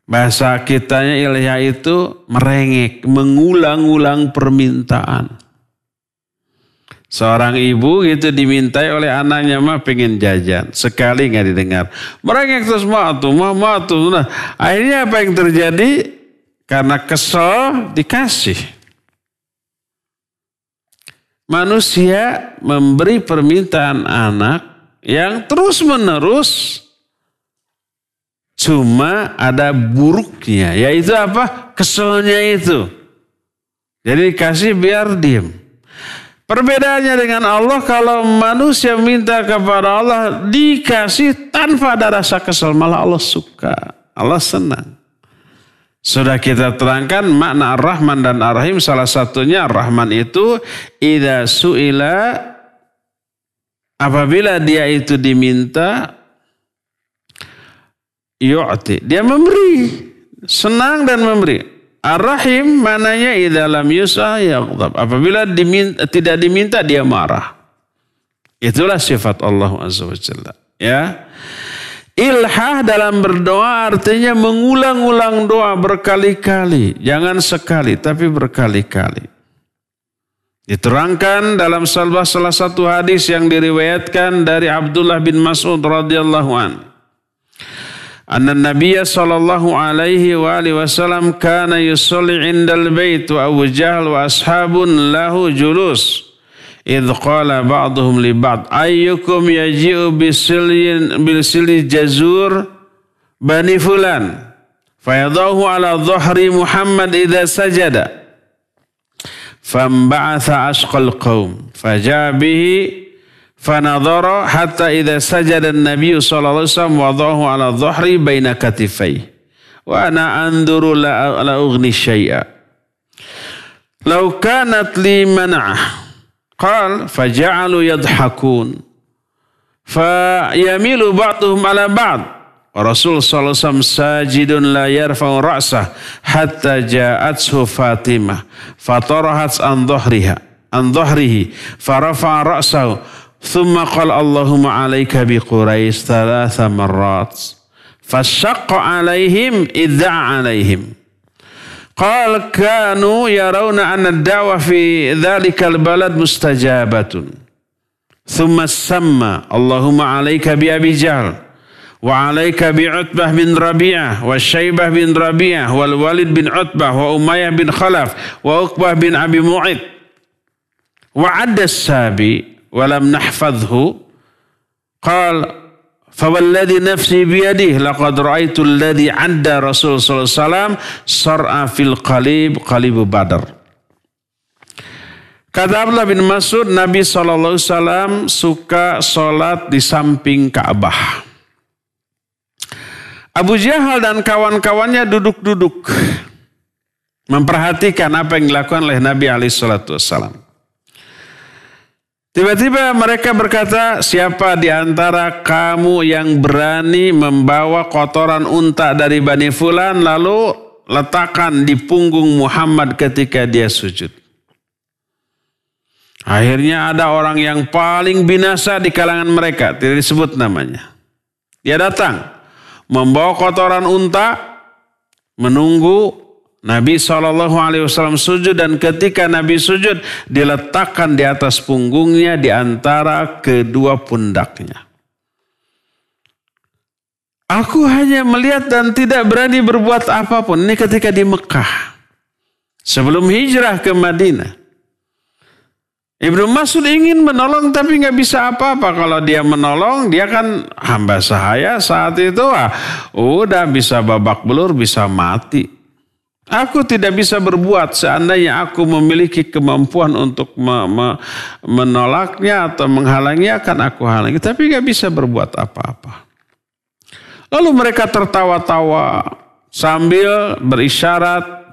Bahasa kitanya ilhah itu merengek, mengulang-ulang permintaan. Seorang ibu gitu dimintai oleh anaknya mah pengen jajan. Sekali nggak didengar. Merengek terus mah tuh, mah tuh. Nah, akhirnya apa yang terjadi? Karena kesel dikasih. Manusia memberi permintaan anak yang terus-menerus cuma ada buruknya. Yaitu apa? Keselnya itu. Jadi dikasih biar diem. Perbedaannya dengan Allah kalau manusia minta kepada Allah dikasih tanpa ada rasa kesel. Malah Allah suka. Allah senang. Sudah kita terangkan makna Ar-Rahman dan Ar-Rahim salah satunya Ar-Rahman itu idza suila apabila dia itu diminta yu'ti. Dia memberi, senang dan memberi. Ar-Rahim mananya idza lam yus'a yaghdab. Apabila diminta, tidak diminta dia marah. Itulah sifat Allah Azza wa Jalla. Ya. Ilhah dalam berdoa artinya mengulang-ulang doa berkali-kali. Jangan sekali, tapi berkali-kali. Diterangkan dalam salah, salah satu hadis yang diriwayatkan dari Abdullah bin Mas'ud radhiyallahu an. Anna Nabiya sallallahu alaihi wa alihi wasallam kana yusalli indal bait wa Abu wa ashabun lahu julus. إذ قال بعضهم لبعض أيكم يجيء بسلي بسلي جزور بني فلان فيضعه على ظهر محمد إذا سجد فانبعث أشقى القوم فجاء به فنظر حتى إذا سجد النبي صلى الله عليه وسلم وضعه على ظهري بين كتفيه وأنا أنظر لا أغني شيئا لو كانت لي منعه Qal faja'alu yadhakun. Fayamilu ba'duhum ala ba'd. Rasul sallallahu alaihi wasallam sajidun la yarfa'u ra'sah hatta ja'athu Fatimah fatarahat an dhahriha an dhahrihi farafa'a ra'sahu thumma qala Allahumma 'alaika bi Quraisy thalatha marrat fashaqqa 'alaihim idda'a 'alaihim قال كانوا يرون أن الدعوة في ذلك البلد مستجابة ثم سمى اللهم عليك بأبي جهل وعليك بعتبة بن ربيعة وشيبة بن ربيعة والوالد بن عتبة وأمية بن خلف وأقبة بن أبي معيط وعد السابي ولم نحفظه قال Fawalladhi nafsi biyadih laqad ra'aitu alladhi 'adda Rasul sallallahu alaihi wasallam sar'a fil qalib qalibu badar. Kata Abdullah bin Mas'ud, Nabi Shallallahu Alaihi suka sholat di samping Ka'bah. Abu Jahal dan kawan-kawannya duduk-duduk memperhatikan apa yang dilakukan oleh Nabi Alaihi Wasallam. Tiba-tiba mereka berkata, siapa di antara kamu yang berani membawa kotoran unta dari Bani Fulan lalu letakkan di punggung Muhammad ketika dia sujud. Akhirnya ada orang yang paling binasa di kalangan mereka, tidak disebut namanya. Dia datang, membawa kotoran unta, menunggu Nabi SAW sujud dan ketika Nabi sujud diletakkan di atas punggungnya di antara kedua pundaknya. Aku hanya melihat dan tidak berani berbuat apapun. Ini ketika di Mekah. Sebelum hijrah ke Madinah. Ibnu Mas'ud ingin menolong tapi nggak bisa apa-apa. Kalau dia menolong dia kan hamba sahaya saat itu. Ah, udah bisa babak belur bisa mati. Aku tidak bisa berbuat seandainya aku memiliki kemampuan untuk me me menolaknya atau menghalangi akan aku halangi. Tapi nggak bisa berbuat apa-apa. Lalu mereka tertawa-tawa sambil berisyarat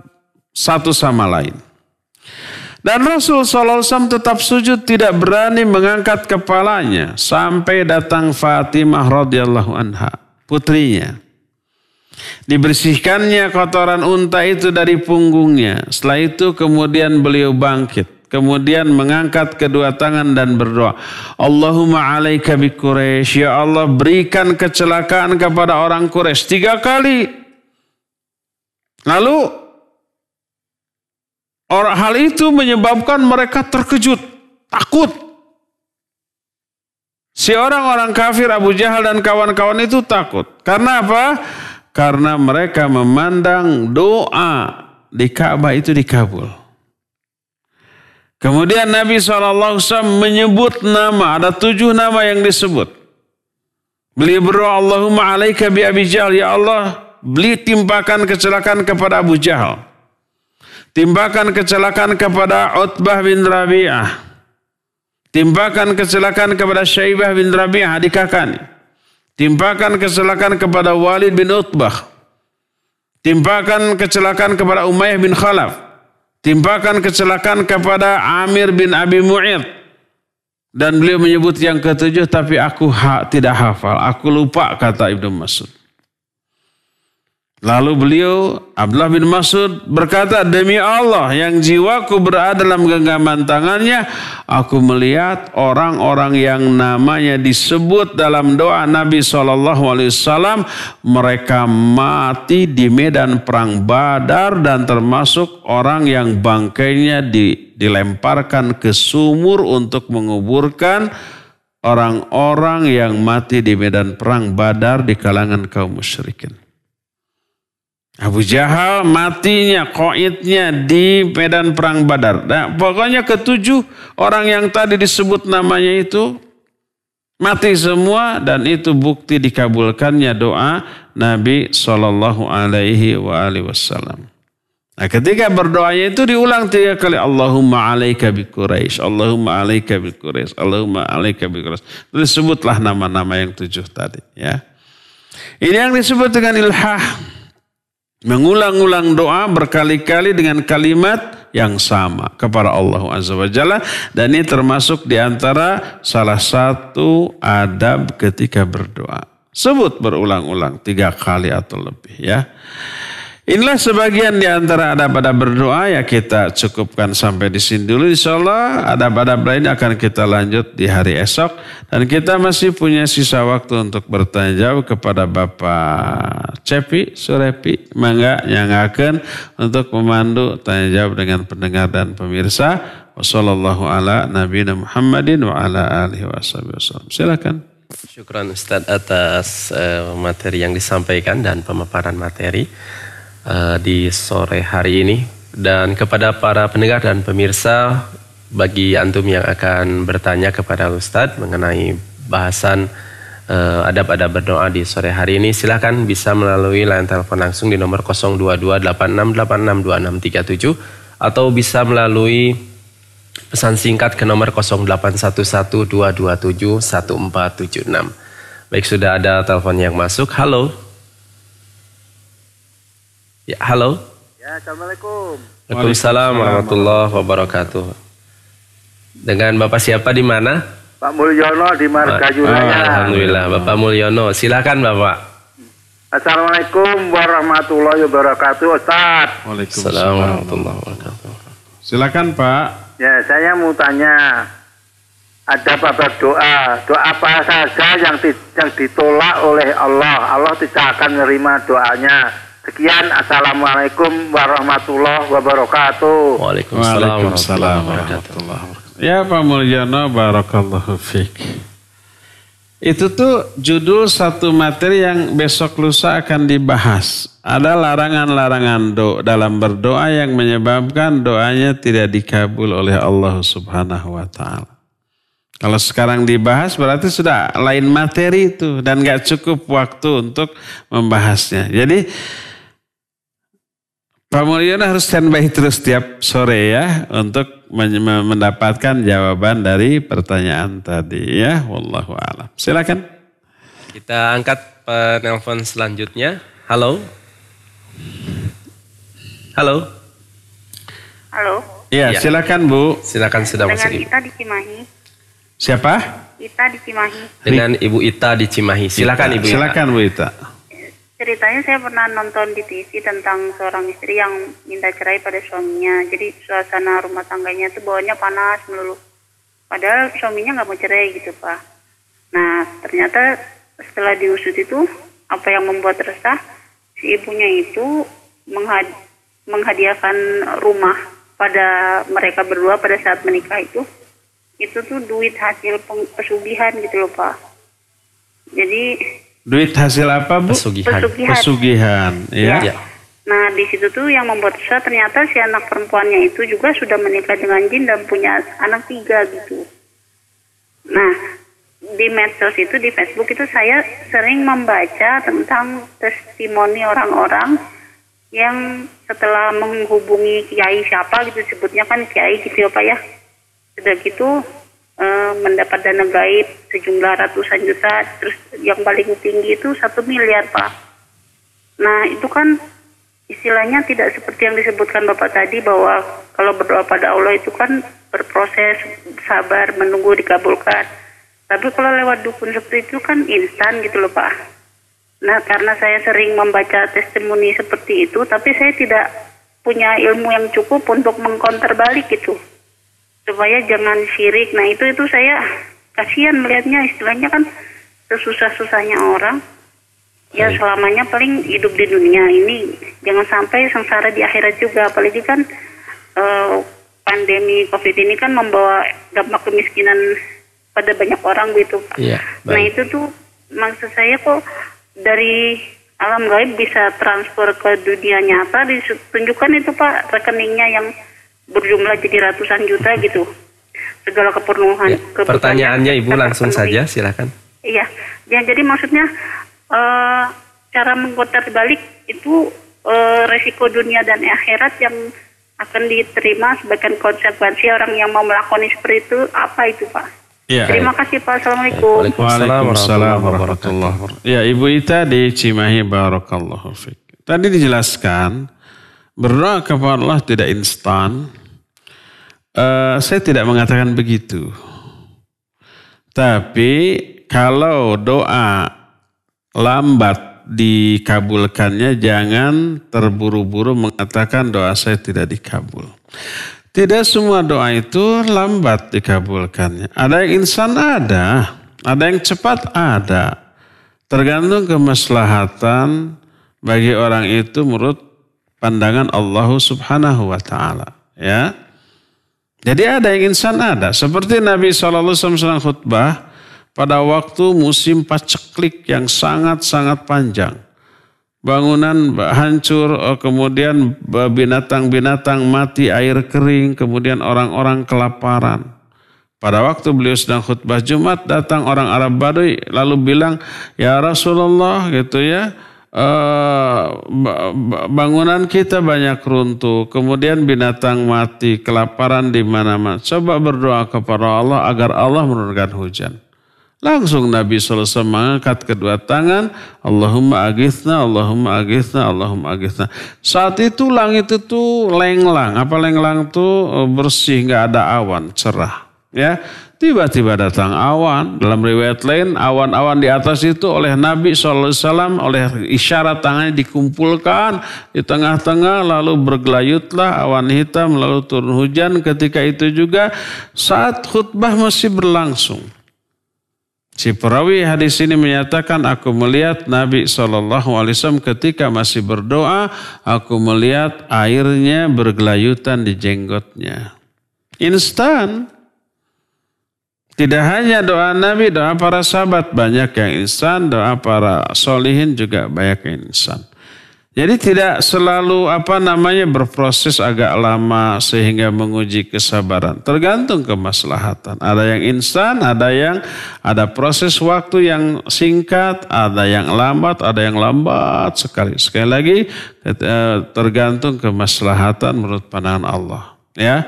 satu sama lain. Dan Rasul SAW tetap sujud tidak berani mengangkat kepalanya sampai datang Fatimah radhiyallahu anha putrinya. Dibersihkannya kotoran unta itu dari punggungnya. Setelah itu kemudian beliau bangkit. Kemudian mengangkat kedua tangan dan berdoa. Allahumma alaika bi Quraisy. Ya Allah berikan kecelakaan kepada orang Quraisy. Tiga kali. Lalu orang hal itu menyebabkan mereka terkejut. Takut. Si orang-orang kafir Abu Jahal dan kawan-kawan itu takut. Karena apa? karena mereka memandang doa di Ka'bah itu dikabul. Kemudian Nabi SAW menyebut nama, ada tujuh nama yang disebut. Beli berdoa Allahumma alaika bi Abi Jahal, ya Allah beli timpakan kecelakaan kepada Abu Jahal. Timbakan kecelakaan kepada Utbah bin Rabi'ah. Timbakan kecelakaan kepada Syaibah bin Rabi'ah adik Timpakan kecelakaan kepada Walid bin Utbah. Timpakan kecelakaan kepada Umayyah bin Khalaf. Timpakan kecelakaan kepada Amir bin Abi Mu'ir. Dan beliau menyebut yang ketujuh tapi aku ha tidak hafal. Aku lupa kata Ibnu Mas'ud. Lalu beliau Abdullah bin Mas'ud berkata, "Demi Allah yang jiwaku berada dalam genggaman tangannya, aku melihat orang-orang yang namanya disebut dalam doa Nabi Shallallahu alaihi wasallam, mereka mati di medan perang Badar dan termasuk orang yang bangkainya dilemparkan ke sumur untuk menguburkan orang-orang yang mati di medan perang Badar di kalangan kaum musyrikin." Abu Jahal matinya, koitnya di medan perang Badar. Nah, pokoknya ketujuh orang yang tadi disebut namanya itu mati semua dan itu bukti dikabulkannya doa Nabi Shallallahu Alaihi Wasallam. Nah, ketika berdoanya itu diulang tiga kali Allahumma alaika bi Quraisy, Allahumma alaika bi Quraisy, Allahumma alaika bi Quraisy. Disebutlah nama-nama yang tujuh tadi, ya. Ini yang disebut dengan ilhah. Mengulang-ulang doa berkali-kali dengan kalimat yang sama kepada Allah Azza wa Jalla. Dan ini termasuk di antara salah satu adab ketika berdoa. Sebut berulang-ulang tiga kali atau lebih ya. Inilah sebagian di antara adab-adab berdoa ya kita cukupkan sampai di sini dulu insya Allah. Adab-adab lain akan kita lanjut di hari esok. Dan kita masih punya sisa waktu untuk bertanya jawab kepada Bapak Cepi Surepi Mangga yang akan untuk memandu tanya jawab dengan pendengar dan pemirsa. Wassalamualaikum ala Nabi Muhammadin wa ala alihi wasallam. Silakan. Syukran Ustadz atas eh, materi yang disampaikan dan pemaparan materi. Eh, di sore hari ini dan kepada para pendengar dan pemirsa bagi antum yang akan bertanya kepada Ustadz mengenai bahasan uh, adab-adab berdoa di sore hari ini silahkan bisa melalui layanan telepon langsung di nomor 0228686267 atau bisa melalui pesan singkat ke nomor 1476 Baik sudah ada telepon yang masuk. Halo. Ya, halo. Ya, Assalamualaikum. Waalaikumsalam warahmatullahi wabarakatuh. Dengan Bapak siapa di mana? Pak Mulyono di Margayuna. Ah, oh, Alhamdulillah, Bapak Mulyono. Silakan Bapak. Assalamualaikum warahmatullahi wabarakatuh, Ustaz. Waalaikumsalam warahmatullahi wabarakatuh. Silakan Pak. Ya, saya mau tanya ada apa doa. Doa apa saja yang di, yang ditolak oleh Allah, Allah tidak akan menerima doanya. Sekian, assalamualaikum warahmatullahi wabarakatuh. Waalaikumsalam, Waalaikumsalam warahmatullahi wabarakatuh. Ya Pak Mulyono, barakallahu fiqh. Itu tuh judul satu materi yang besok lusa akan dibahas. Ada larangan-larangan do dalam berdoa yang menyebabkan doanya tidak dikabul oleh Allah Subhanahu wa taala. Kalau sekarang dibahas berarti sudah lain materi itu dan nggak cukup waktu untuk membahasnya. Jadi Pak Mulyono harus standby terus setiap sore ya untuk mendapatkan jawaban dari pertanyaan tadi ya. Wallahu a'lam. Silakan. Kita angkat penelpon selanjutnya. Halo. Halo. Halo. Iya, ya. silakan Bu. Silakan sudah masuk. Dengan Ita di Cimahi. Siapa? Ita di Cimahi. Dengan Ibu Ita di Cimahi. Silakan Ibu Ita. Silakan Bu Ita ceritanya saya pernah nonton di TV tentang seorang istri yang minta cerai pada suaminya. Jadi suasana rumah tangganya itu bawahnya panas melulu. Padahal suaminya nggak mau cerai gitu pak. Nah ternyata setelah diusut itu apa yang membuat resah si ibunya itu menghad menghadiahkan rumah pada mereka berdua pada saat menikah itu itu tuh duit hasil pesugihan gitu loh pak. Jadi Duit hasil apa bu? Pesugihan. Pesugihan, ya. Iya. ya. Nah di situ tuh yang membuat saya ternyata si anak perempuannya itu juga sudah menikah dengan jin dan punya anak tiga gitu. Nah di medsos itu di Facebook itu saya sering membaca tentang testimoni orang-orang yang setelah menghubungi kiai siapa gitu sebutnya kan kiai gitu ya pak ya. Sudah gitu Eh, mendapat dana gaib sejumlah ratusan juta terus yang paling tinggi itu satu miliar pak nah itu kan istilahnya tidak seperti yang disebutkan bapak tadi bahwa kalau berdoa pada Allah itu kan berproses sabar menunggu dikabulkan tapi kalau lewat dukun seperti itu kan instan gitu loh pak nah karena saya sering membaca testimoni seperti itu tapi saya tidak punya ilmu yang cukup untuk mengkonter balik gitu supaya jangan syirik. Nah itu itu saya kasihan melihatnya istilahnya kan susah susahnya orang. Ya selamanya paling hidup di dunia ini jangan sampai sengsara di akhirat juga apalagi kan eh, pandemi COVID ini kan membawa dampak kemiskinan pada banyak orang gitu. Iya, nah itu tuh maksud saya kok dari alam gaib bisa transfer ke dunia nyata ditunjukkan itu pak rekeningnya yang berjumlah jadi ratusan juta gitu segala keperluan Ya, pertanyaannya ibu langsung saja silakan. Iya, ya jadi maksudnya e, cara mengkotar balik itu e, resiko dunia dan akhirat yang akan diterima sebagai konsekuensi orang yang mau melakoni seperti itu apa itu pak? Ya. Terima kasih Pak. Assalamualaikum. Waalaikumsalam warahmatullahi wabarakatuh. Ya Ibu Ita di Cimahi Barakallahu Fik. Tadi dijelaskan Berdoa kepada Allah tidak instan. Uh, saya tidak mengatakan begitu. Tapi kalau doa lambat dikabulkannya jangan terburu-buru mengatakan doa saya tidak dikabul. Tidak semua doa itu lambat dikabulkannya. Ada yang insan ada, ada yang cepat ada. Tergantung kemaslahatan bagi orang itu menurut pandangan Allah Subhanahu wa taala, ya. Jadi ada yang insan ada. Seperti Nabi Alaihi Wasallam khutbah pada waktu musim paceklik yang sangat-sangat panjang. Bangunan hancur, eh, kemudian binatang-binatang mati, air kering, kemudian orang-orang kelaparan. Pada waktu beliau sedang khutbah Jumat datang orang Arab Baduy lalu bilang, "Ya Rasulullah," gitu ya. Eh, bangunan kita banyak runtuh, kemudian binatang mati, kelaparan di mana-mana. Coba berdoa kepada Allah agar Allah menurunkan hujan. Langsung Nabi SAW mengangkat kedua tangan, Allahumma agithna, Allahumma agithna, Allahumma agithna. Saat itu langit itu lenglang, apa lenglang itu eh, bersih, nggak ada awan, cerah. Ya, Tiba-tiba datang awan. Dalam riwayat lain, awan-awan di atas itu oleh Nabi SAW, oleh isyarat tangannya dikumpulkan di tengah-tengah, lalu bergelayutlah awan hitam, lalu turun hujan. Ketika itu juga saat khutbah masih berlangsung. Si perawi hadis ini menyatakan aku melihat Nabi saw ketika masih berdoa, aku melihat airnya bergelayutan di jenggotnya. Instan, tidak hanya doa Nabi, doa para sahabat banyak yang insan, doa para solihin juga banyak yang insan. Jadi tidak selalu apa namanya berproses agak lama sehingga menguji kesabaran. Tergantung kemaslahatan. Ada yang instan, ada yang ada proses waktu yang singkat, ada yang lambat, ada yang lambat sekali. Sekali lagi eh, tergantung kemaslahatan menurut pandangan Allah ya.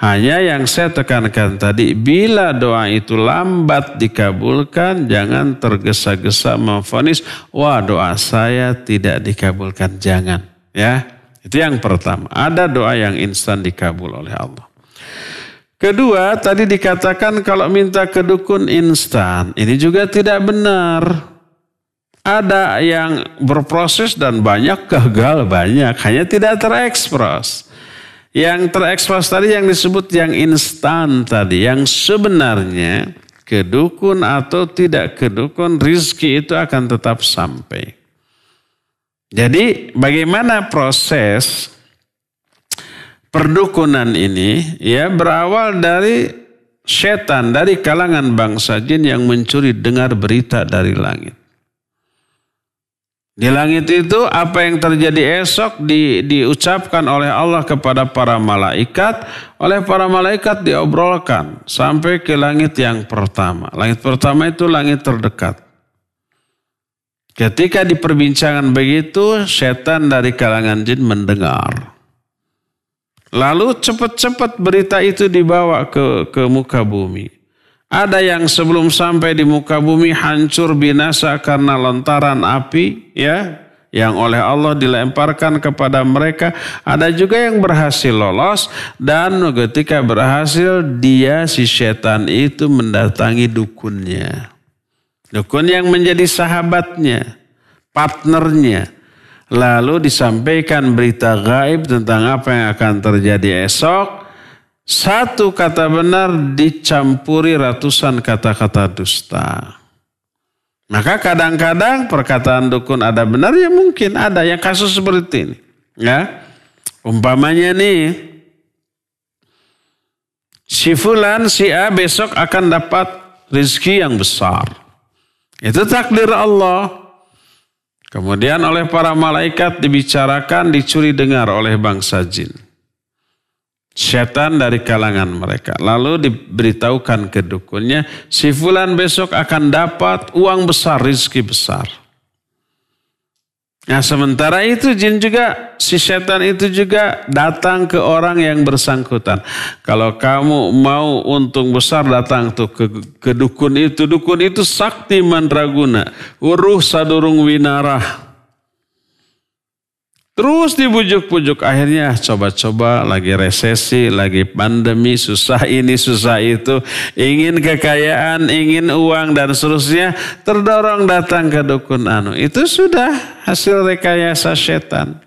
Hanya yang saya tekankan tadi, bila doa itu lambat dikabulkan, jangan tergesa-gesa memfonis, wah doa saya tidak dikabulkan, jangan. Ya, itu yang pertama. Ada doa yang instan dikabul oleh Allah. Kedua, tadi dikatakan kalau minta ke dukun instan, ini juga tidak benar. Ada yang berproses dan banyak gagal banyak, hanya tidak terekspres. Yang terekspos tadi yang disebut yang instan tadi, yang sebenarnya kedukun atau tidak kedukun, rizki itu akan tetap sampai. Jadi bagaimana proses perdukunan ini ya berawal dari setan dari kalangan bangsa jin yang mencuri dengar berita dari langit. Di langit itu apa yang terjadi esok di, diucapkan oleh Allah kepada para malaikat. Oleh para malaikat diobrolkan sampai ke langit yang pertama. Langit pertama itu langit terdekat. Ketika di perbincangan begitu, setan dari kalangan jin mendengar. Lalu cepat-cepat berita itu dibawa ke, ke muka bumi. Ada yang sebelum sampai di muka bumi hancur binasa karena lontaran api ya yang oleh Allah dilemparkan kepada mereka. Ada juga yang berhasil lolos dan ketika berhasil dia si setan itu mendatangi dukunnya. Dukun yang menjadi sahabatnya, partnernya. Lalu disampaikan berita gaib tentang apa yang akan terjadi esok satu kata benar dicampuri ratusan kata-kata dusta. Maka kadang-kadang perkataan dukun ada benar ya mungkin ada yang kasus seperti ini. Ya. Umpamanya nih si fulan si A besok akan dapat rezeki yang besar. Itu takdir Allah. Kemudian oleh para malaikat dibicarakan, dicuri dengar oleh bangsa jin. Setan dari kalangan mereka. Lalu diberitahukan ke dukunnya, si fulan besok akan dapat uang besar, rizki besar. Nah sementara itu jin juga, si setan itu juga datang ke orang yang bersangkutan. Kalau kamu mau untung besar datang tuh ke, ke dukun itu. Dukun itu sakti mandraguna. Uruh sadurung winarah. Terus dibujuk-bujuk akhirnya coba-coba lagi resesi, lagi pandemi, susah ini, susah itu. Ingin kekayaan, ingin uang dan seterusnya terdorong datang ke dukun anu. Itu sudah hasil rekayasa setan.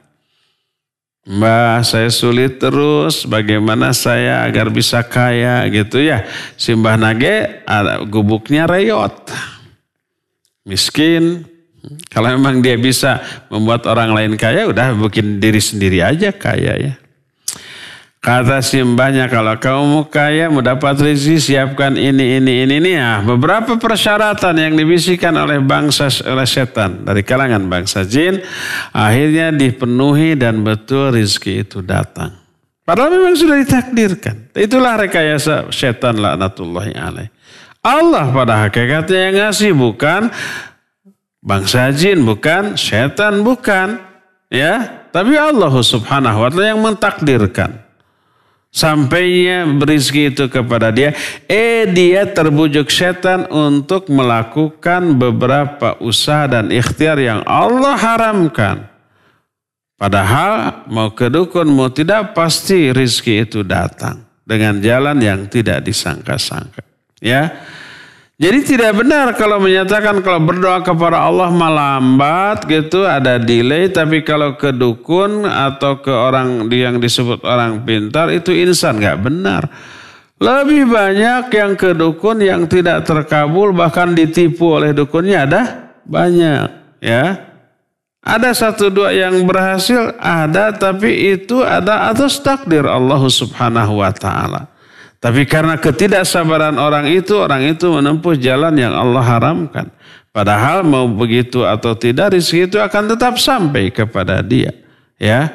Mbah, saya sulit terus. Bagaimana saya agar bisa kaya gitu ya? simbah Nage ah, gubuknya reyot. Miskin, kalau memang dia bisa membuat orang lain kaya, udah bikin diri sendiri aja kaya ya. Kata si simbahnya, kalau kamu kaya, mendapat rezeki, siapkan ini, ini, ini, ini. Ya. Beberapa persyaratan yang dibisikkan oleh bangsa, oleh setan, dari kalangan bangsa jin, akhirnya dipenuhi dan betul rezeki itu datang. Padahal memang sudah ditakdirkan. Itulah rekayasa setan laknatullahi alaih. Allah pada hakikatnya yang ngasih bukan Bangsa jin bukan, setan bukan. Ya, tapi Allah Subhanahu wa taala yang mentakdirkan. Sampainya rezeki itu kepada dia, eh dia terbujuk setan untuk melakukan beberapa usaha dan ikhtiar yang Allah haramkan. Padahal mau ke dukun mau tidak pasti rizki itu datang dengan jalan yang tidak disangka-sangka. Ya, jadi tidak benar kalau menyatakan kalau berdoa kepada Allah malambat, gitu ada delay tapi kalau ke dukun atau ke orang yang disebut orang pintar itu insan nggak benar. Lebih banyak yang ke dukun yang tidak terkabul bahkan ditipu oleh dukunnya ada banyak ya. Ada satu dua yang berhasil ada tapi itu ada atas takdir Allah Subhanahu wa taala. Tapi karena ketidaksabaran orang itu, orang itu menempuh jalan yang Allah haramkan. Padahal mau begitu atau tidak rezeki itu akan tetap sampai kepada dia. Ya.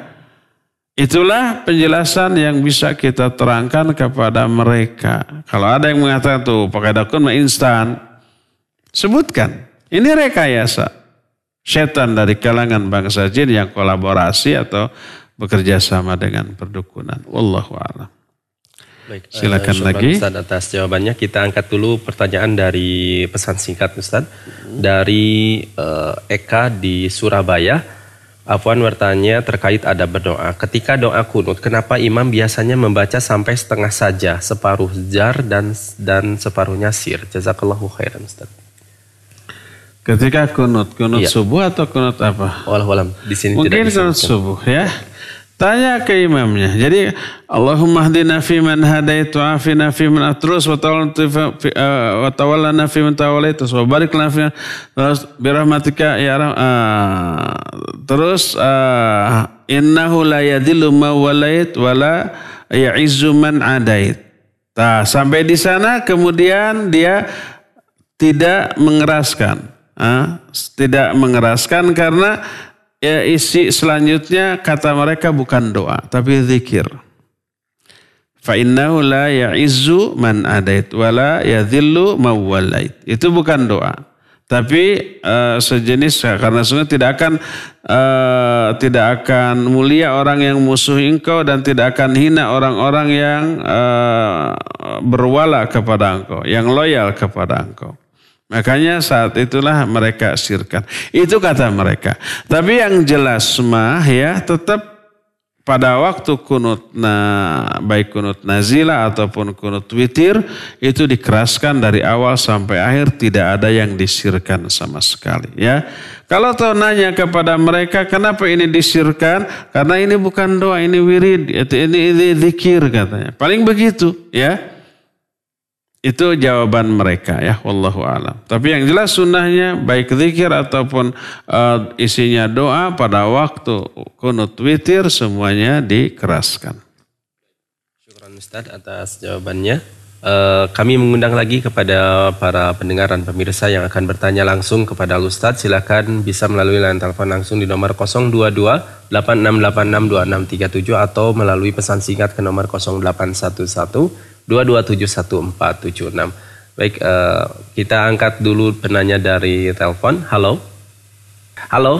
Itulah penjelasan yang bisa kita terangkan kepada mereka. Kalau ada yang mengatakan tuh pakai dakun instan, sebutkan. Ini rekayasa setan dari kalangan bangsa jin yang kolaborasi atau bekerja sama dengan perdukunan. Wallahu a'lam. Baik, eh, silakan uh, lagi. Ustaz atas jawabannya kita angkat dulu pertanyaan dari pesan singkat Ustaz dari uh, Eka di Surabaya. Afwan bertanya terkait ada berdoa. Ketika doa kunut, kenapa imam biasanya membaca sampai setengah saja, separuh jar dan dan separuhnya sir? Jazakallahu khairan Ustaz. Ketika kunut, kunut ya. subuh atau kunut apa? Walau alam di sini Mungkin tidak kunut subuh ya. Tanya ke imamnya. Jadi Allahumma hadina fi man hadait wa afina fi man terus eh, wa tawallana fi man tawallai wa barik lana fi terus birahmatika ya rah eh, uh, terus uh, innahu la yadillu ma walait wala ya'izzu man adait. Nah, sampai di sana kemudian dia tidak mengeraskan. Uh, tidak mengeraskan karena Ya isi selanjutnya kata mereka bukan doa tapi zikir. Fa innahu la ya'izzu man adait wa la yadhillu mawwalait. Itu bukan doa. Tapi uh, sejenis ya, karena sungguh tidak akan uh, tidak akan mulia orang yang musuh engkau dan tidak akan hina orang-orang yang uh, berwala kepada engkau, yang loyal kepada engkau. Makanya saat itulah mereka sirkan. Itu kata mereka. Tapi yang jelas mah ya tetap pada waktu kunut na, baik kunut nazila ataupun kunut witir itu dikeraskan dari awal sampai akhir tidak ada yang disirkan sama sekali ya. Kalau tahu nanya kepada mereka kenapa ini disirkan? Karena ini bukan doa, ini wirid, ini ini zikir katanya. Paling begitu ya. Itu jawaban mereka ya, wallahu alam. Tapi yang jelas sunnahnya baik zikir ataupun uh, isinya doa pada waktu kunut witir semuanya dikeraskan. Syukran Ustaz atas jawabannya. Uh, kami mengundang lagi kepada para pendengar dan pemirsa yang akan bertanya langsung kepada Ustaz. Silakan bisa melalui layanan telepon langsung di nomor 022 2637 atau melalui pesan singkat ke nomor 0811 enam Baik, eh, kita angkat dulu penanya dari telepon. Halo. Halo.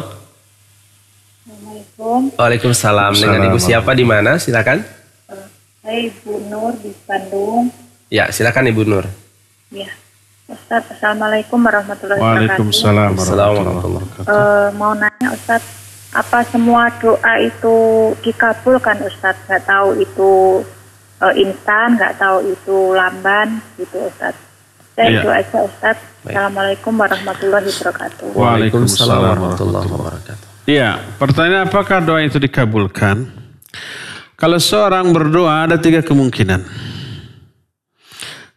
Assalamualaikum. Waalaikumsalam. Dengan Ibu siapa di mana? Silakan. Eh, saya Ibu Nur di Bandung. Ya, silakan Ibu Nur. Ya. Ustaz, Assalamualaikum warahmatullahi wabarakatuh. Waalaikumsalam warahmatullahi wabarakatuh. Uh, mau nanya Ustaz, apa semua doa itu dikabulkan Ustaz? Gak tahu itu uh, instan, nggak tahu itu lamban gitu Ustaz. Saya iya. itu aja Ustaz. Baik. Assalamualaikum warahmatullahi wabarakatuh. Waalaikumsalam warahmatullahi wabarakatuh. Iya, pertanyaan apakah doa itu dikabulkan? Kalau seorang berdoa ada tiga kemungkinan.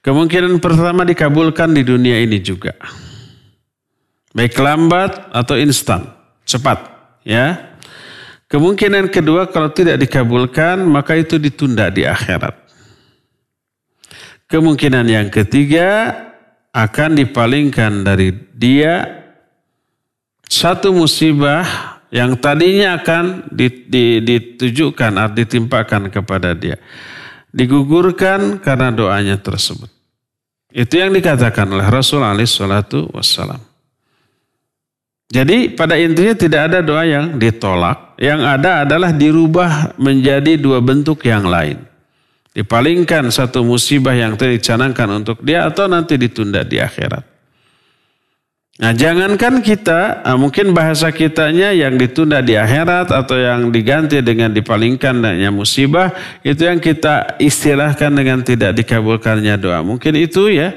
Kemungkinan pertama dikabulkan di dunia ini juga. Baik lambat atau instan, cepat, ya. Kemungkinan kedua kalau tidak dikabulkan maka itu ditunda di akhirat. Kemungkinan yang ketiga akan dipalingkan dari dia satu musibah yang tadinya akan ditujukan atau ditimpakan kepada dia. Digugurkan karena doanya tersebut. Itu yang dikatakan oleh Rasul alaih salatu wassalam. Jadi pada intinya tidak ada doa yang ditolak. Yang ada adalah dirubah menjadi dua bentuk yang lain. Dipalingkan satu musibah yang tadi untuk dia atau nanti ditunda di akhirat. Nah jangankan kita, nah mungkin bahasa kitanya yang ditunda di akhirat atau yang diganti dengan dipalingkan dannya musibah, itu yang kita istilahkan dengan tidak dikabulkannya doa. Mungkin itu ya.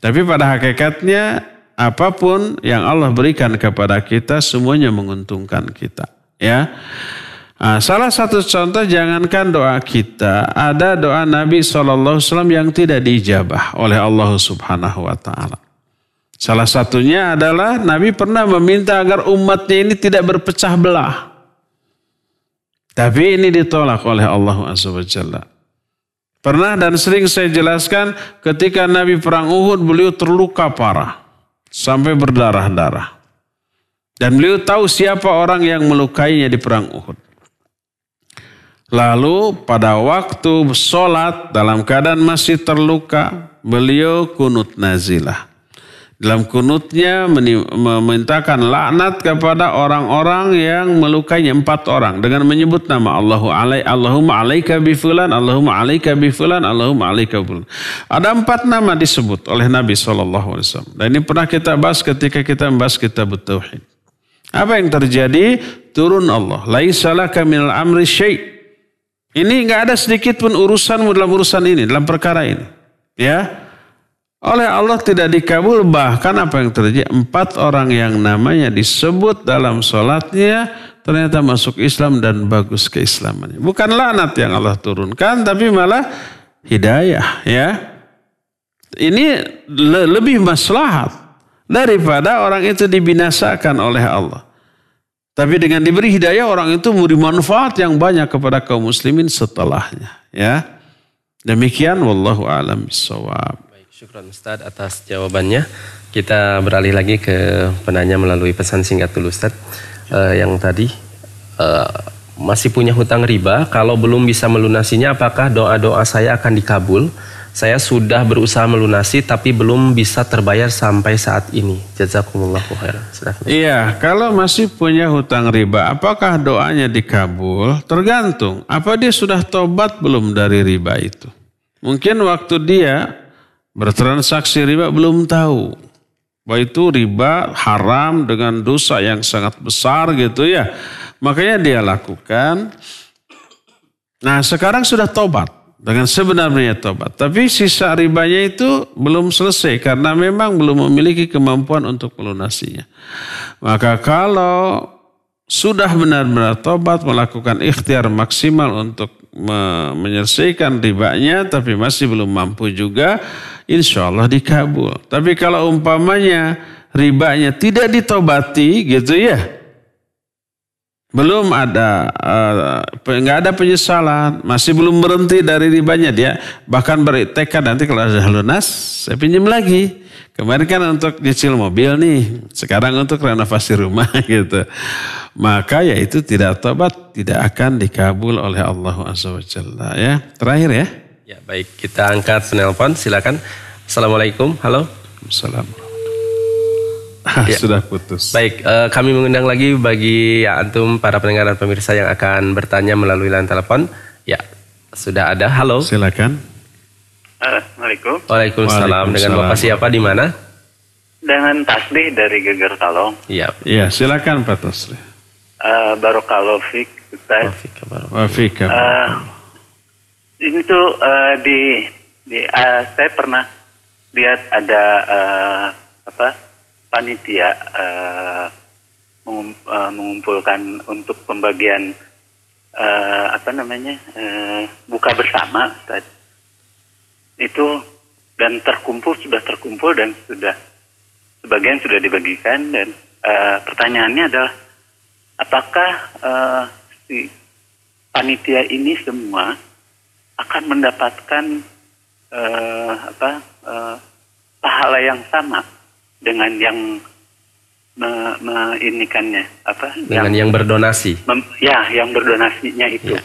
Tapi pada hakikatnya apapun yang Allah berikan kepada kita semuanya menguntungkan kita. Ya. Nah, salah satu contoh jangankan doa kita, ada doa Nabi SAW yang tidak diijabah oleh Allah Subhanahu wa taala. Salah satunya adalah Nabi pernah meminta agar umatnya ini tidak berpecah belah. Tapi ini ditolak oleh Allah Azza Pernah dan sering saya jelaskan ketika Nabi Perang Uhud beliau terluka parah sampai berdarah-darah. Dan beliau tahu siapa orang yang melukainya di perang Uhud. Lalu pada waktu sholat dalam keadaan masih terluka, beliau kunut nazilah. Dalam kunutnya memintakan laknat kepada orang-orang yang melukainya empat orang dengan menyebut nama Allahu alai Allahumma alaika bi fulan Allahumma alaika bi fulan Allahumma alaika fulan. Ada empat nama disebut oleh Nabi saw. Dan ini pernah kita bahas ketika kita membahas kitab tauhid. Apa yang terjadi? Turun Allah. Laisa laka minal amri syai'. Ini enggak ada sedikit pun urusanmu dalam urusan ini, dalam perkara ini. Ya. Oleh Allah tidak dikabul bahkan apa yang terjadi empat orang yang namanya disebut dalam sholatnya ternyata masuk Islam dan bagus keislamannya. Bukan lanat yang Allah turunkan tapi malah hidayah ya. Ini le lebih maslahat daripada orang itu dibinasakan oleh Allah. Tapi dengan diberi hidayah orang itu memberi manfaat yang banyak kepada kaum muslimin setelahnya ya. Demikian wallahu alam bisawab. Syukran Ustaz atas jawabannya. Kita beralih lagi ke penanya melalui pesan singkat dulu Ustaz. Uh, eh, yang tadi uh, masih punya hutang riba, kalau belum bisa melunasinya apakah doa-doa saya akan dikabul? Saya sudah berusaha melunasi tapi belum bisa terbayar sampai saat ini. Jazakumullah khair. Iya, kalau masih punya hutang riba, apakah doanya dikabul? Tergantung, apa dia sudah tobat belum dari riba itu? Mungkin waktu dia bertransaksi riba belum tahu. Bahwa itu riba haram dengan dosa yang sangat besar gitu ya. Makanya dia lakukan. Nah sekarang sudah tobat. Dengan sebenarnya tobat. Tapi sisa ribanya itu belum selesai. Karena memang belum memiliki kemampuan untuk melunasinya. Maka kalau sudah benar-benar tobat melakukan ikhtiar maksimal untuk me menyelesaikan ribanya tapi masih belum mampu juga insya Allah dikabul. Tapi kalau umpamanya ribanya tidak ditobati gitu ya belum ada eh, nggak uh, ada penyesalan masih belum berhenti dari ribanya dia bahkan bertekad nanti kalau ada lunas saya pinjam lagi Kemarin kan untuk nyicil mobil nih, sekarang untuk renovasi rumah gitu. Maka yaitu tidak tobat, tidak akan dikabul oleh Allah SWT ya. Terakhir ya. Ya baik, kita angkat penelpon silakan. Assalamualaikum, halo. Assalamualaikum. Ya. Sudah putus. Baik, eh, kami mengundang lagi bagi ya, antum para pendengar dan pemirsa yang akan bertanya melalui line telepon. Ya, sudah ada. Halo. Silakan. Assalamualaikum. Waalaikumsalam. Dengan Bapak siapa di mana? Dengan Tasbih dari Geger Talong. Iya. Iya, silakan Pak Tasbih. Uh, eh, Barokalofik. Wafik. Wafik. Uh, eh, ini tuh uh, di di uh, saya pernah lihat ada uh, apa panitia uh, mengum, uh, mengumpulkan untuk pembagian uh, apa namanya uh, buka bersama tadi itu dan terkumpul sudah terkumpul dan sudah sebagian sudah dibagikan dan uh, pertanyaannya adalah apakah uh, si panitia ini semua akan mendapatkan uh, apa uh, pahala yang sama dengan yang me, me inikannya apa dengan yang, yang berdonasi ya yang berdonasinya itu ya.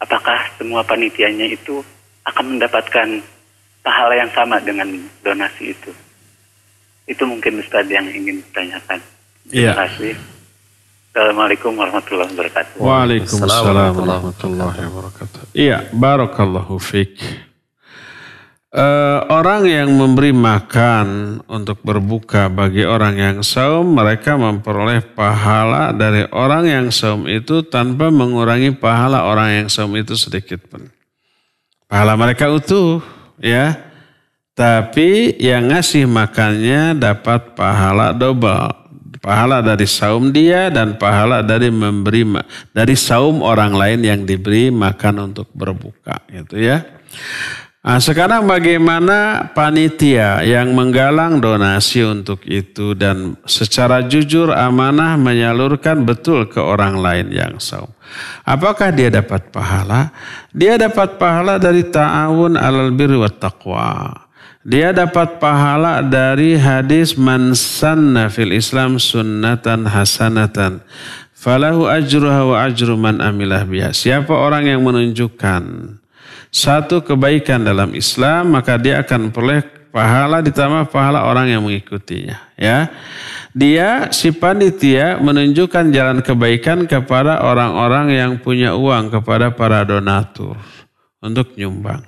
apakah semua panitianya itu akan mendapatkan pahala yang sama dengan donasi itu. Itu mungkin Ustaz yang ingin ditanyakan. Terima yeah. Assalamualaikum warahmatullahi wabarakatuh. Waalaikumsalam warahmatullahi wabarakatuh. Iya, barakallahu fiqh. Eh, e, orang yang memberi makan untuk berbuka bagi orang yang saum, mereka memperoleh pahala dari orang yang saum itu tanpa mengurangi pahala orang yang saum itu sedikit pun. Pahala mereka utuh ya. Tapi yang ngasih makannya dapat pahala dobel. Pahala dari saum dia dan pahala dari memberi dari saum orang lain yang diberi makan untuk berbuka gitu ya. Nah, sekarang bagaimana panitia yang menggalang donasi untuk itu dan secara jujur amanah menyalurkan betul ke orang lain yang saum. Apakah dia dapat pahala? Dia dapat pahala dari ta'awun alal birri wa taqwa. Dia dapat pahala dari hadis man sanna fil Islam sunnatan hasanatan. Falahu ajruha wa ajru man amilah biha. Siapa orang yang menunjukkan satu kebaikan dalam Islam maka dia akan peroleh pahala ditambah pahala orang yang mengikutinya ya dia si panitia menunjukkan jalan kebaikan kepada orang-orang yang punya uang kepada para donatur untuk nyumbang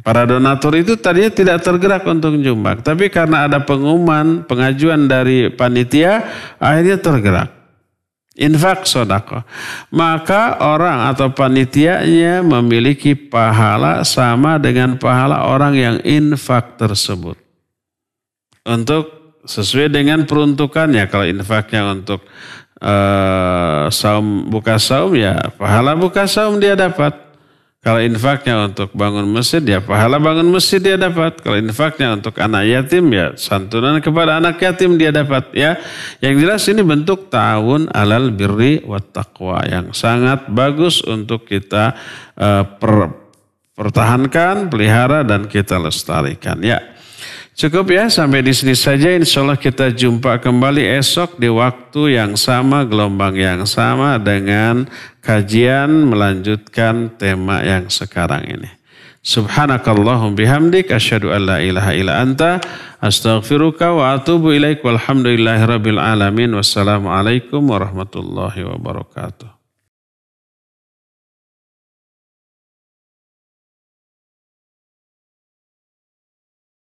para donatur itu tadinya tidak tergerak untuk nyumbang tapi karena ada pengumuman pengajuan dari panitia akhirnya tergerak infak sodako. Maka orang atau panitianya memiliki pahala sama dengan pahala orang yang infak tersebut. Untuk sesuai dengan peruntukannya. Kalau infaknya untuk eh, saum buka saum ya pahala buka saum dia dapat. Kalau infaknya untuk bangun masjid ya pahala bangun masjid dia dapat. Kalau infaknya untuk anak yatim ya santunan kepada anak yatim dia dapat ya. Yang jelas ini bentuk tahun alal birri wa taqwa yang sangat bagus untuk kita uh, per, pertahankan, pelihara dan kita lestarikan ya. Cukup ya sampai di sini saja. Insya Allah kita jumpa kembali esok di waktu yang sama, gelombang yang sama dengan kajian melanjutkan tema yang sekarang ini. Subhanakallahum bihamdik asyhadu alla ilaha illa anta astaghfiruka wa atubu ilaik walhamdulillahi rabbil alamin wassalamu alaikum warahmatullahi wabarakatuh.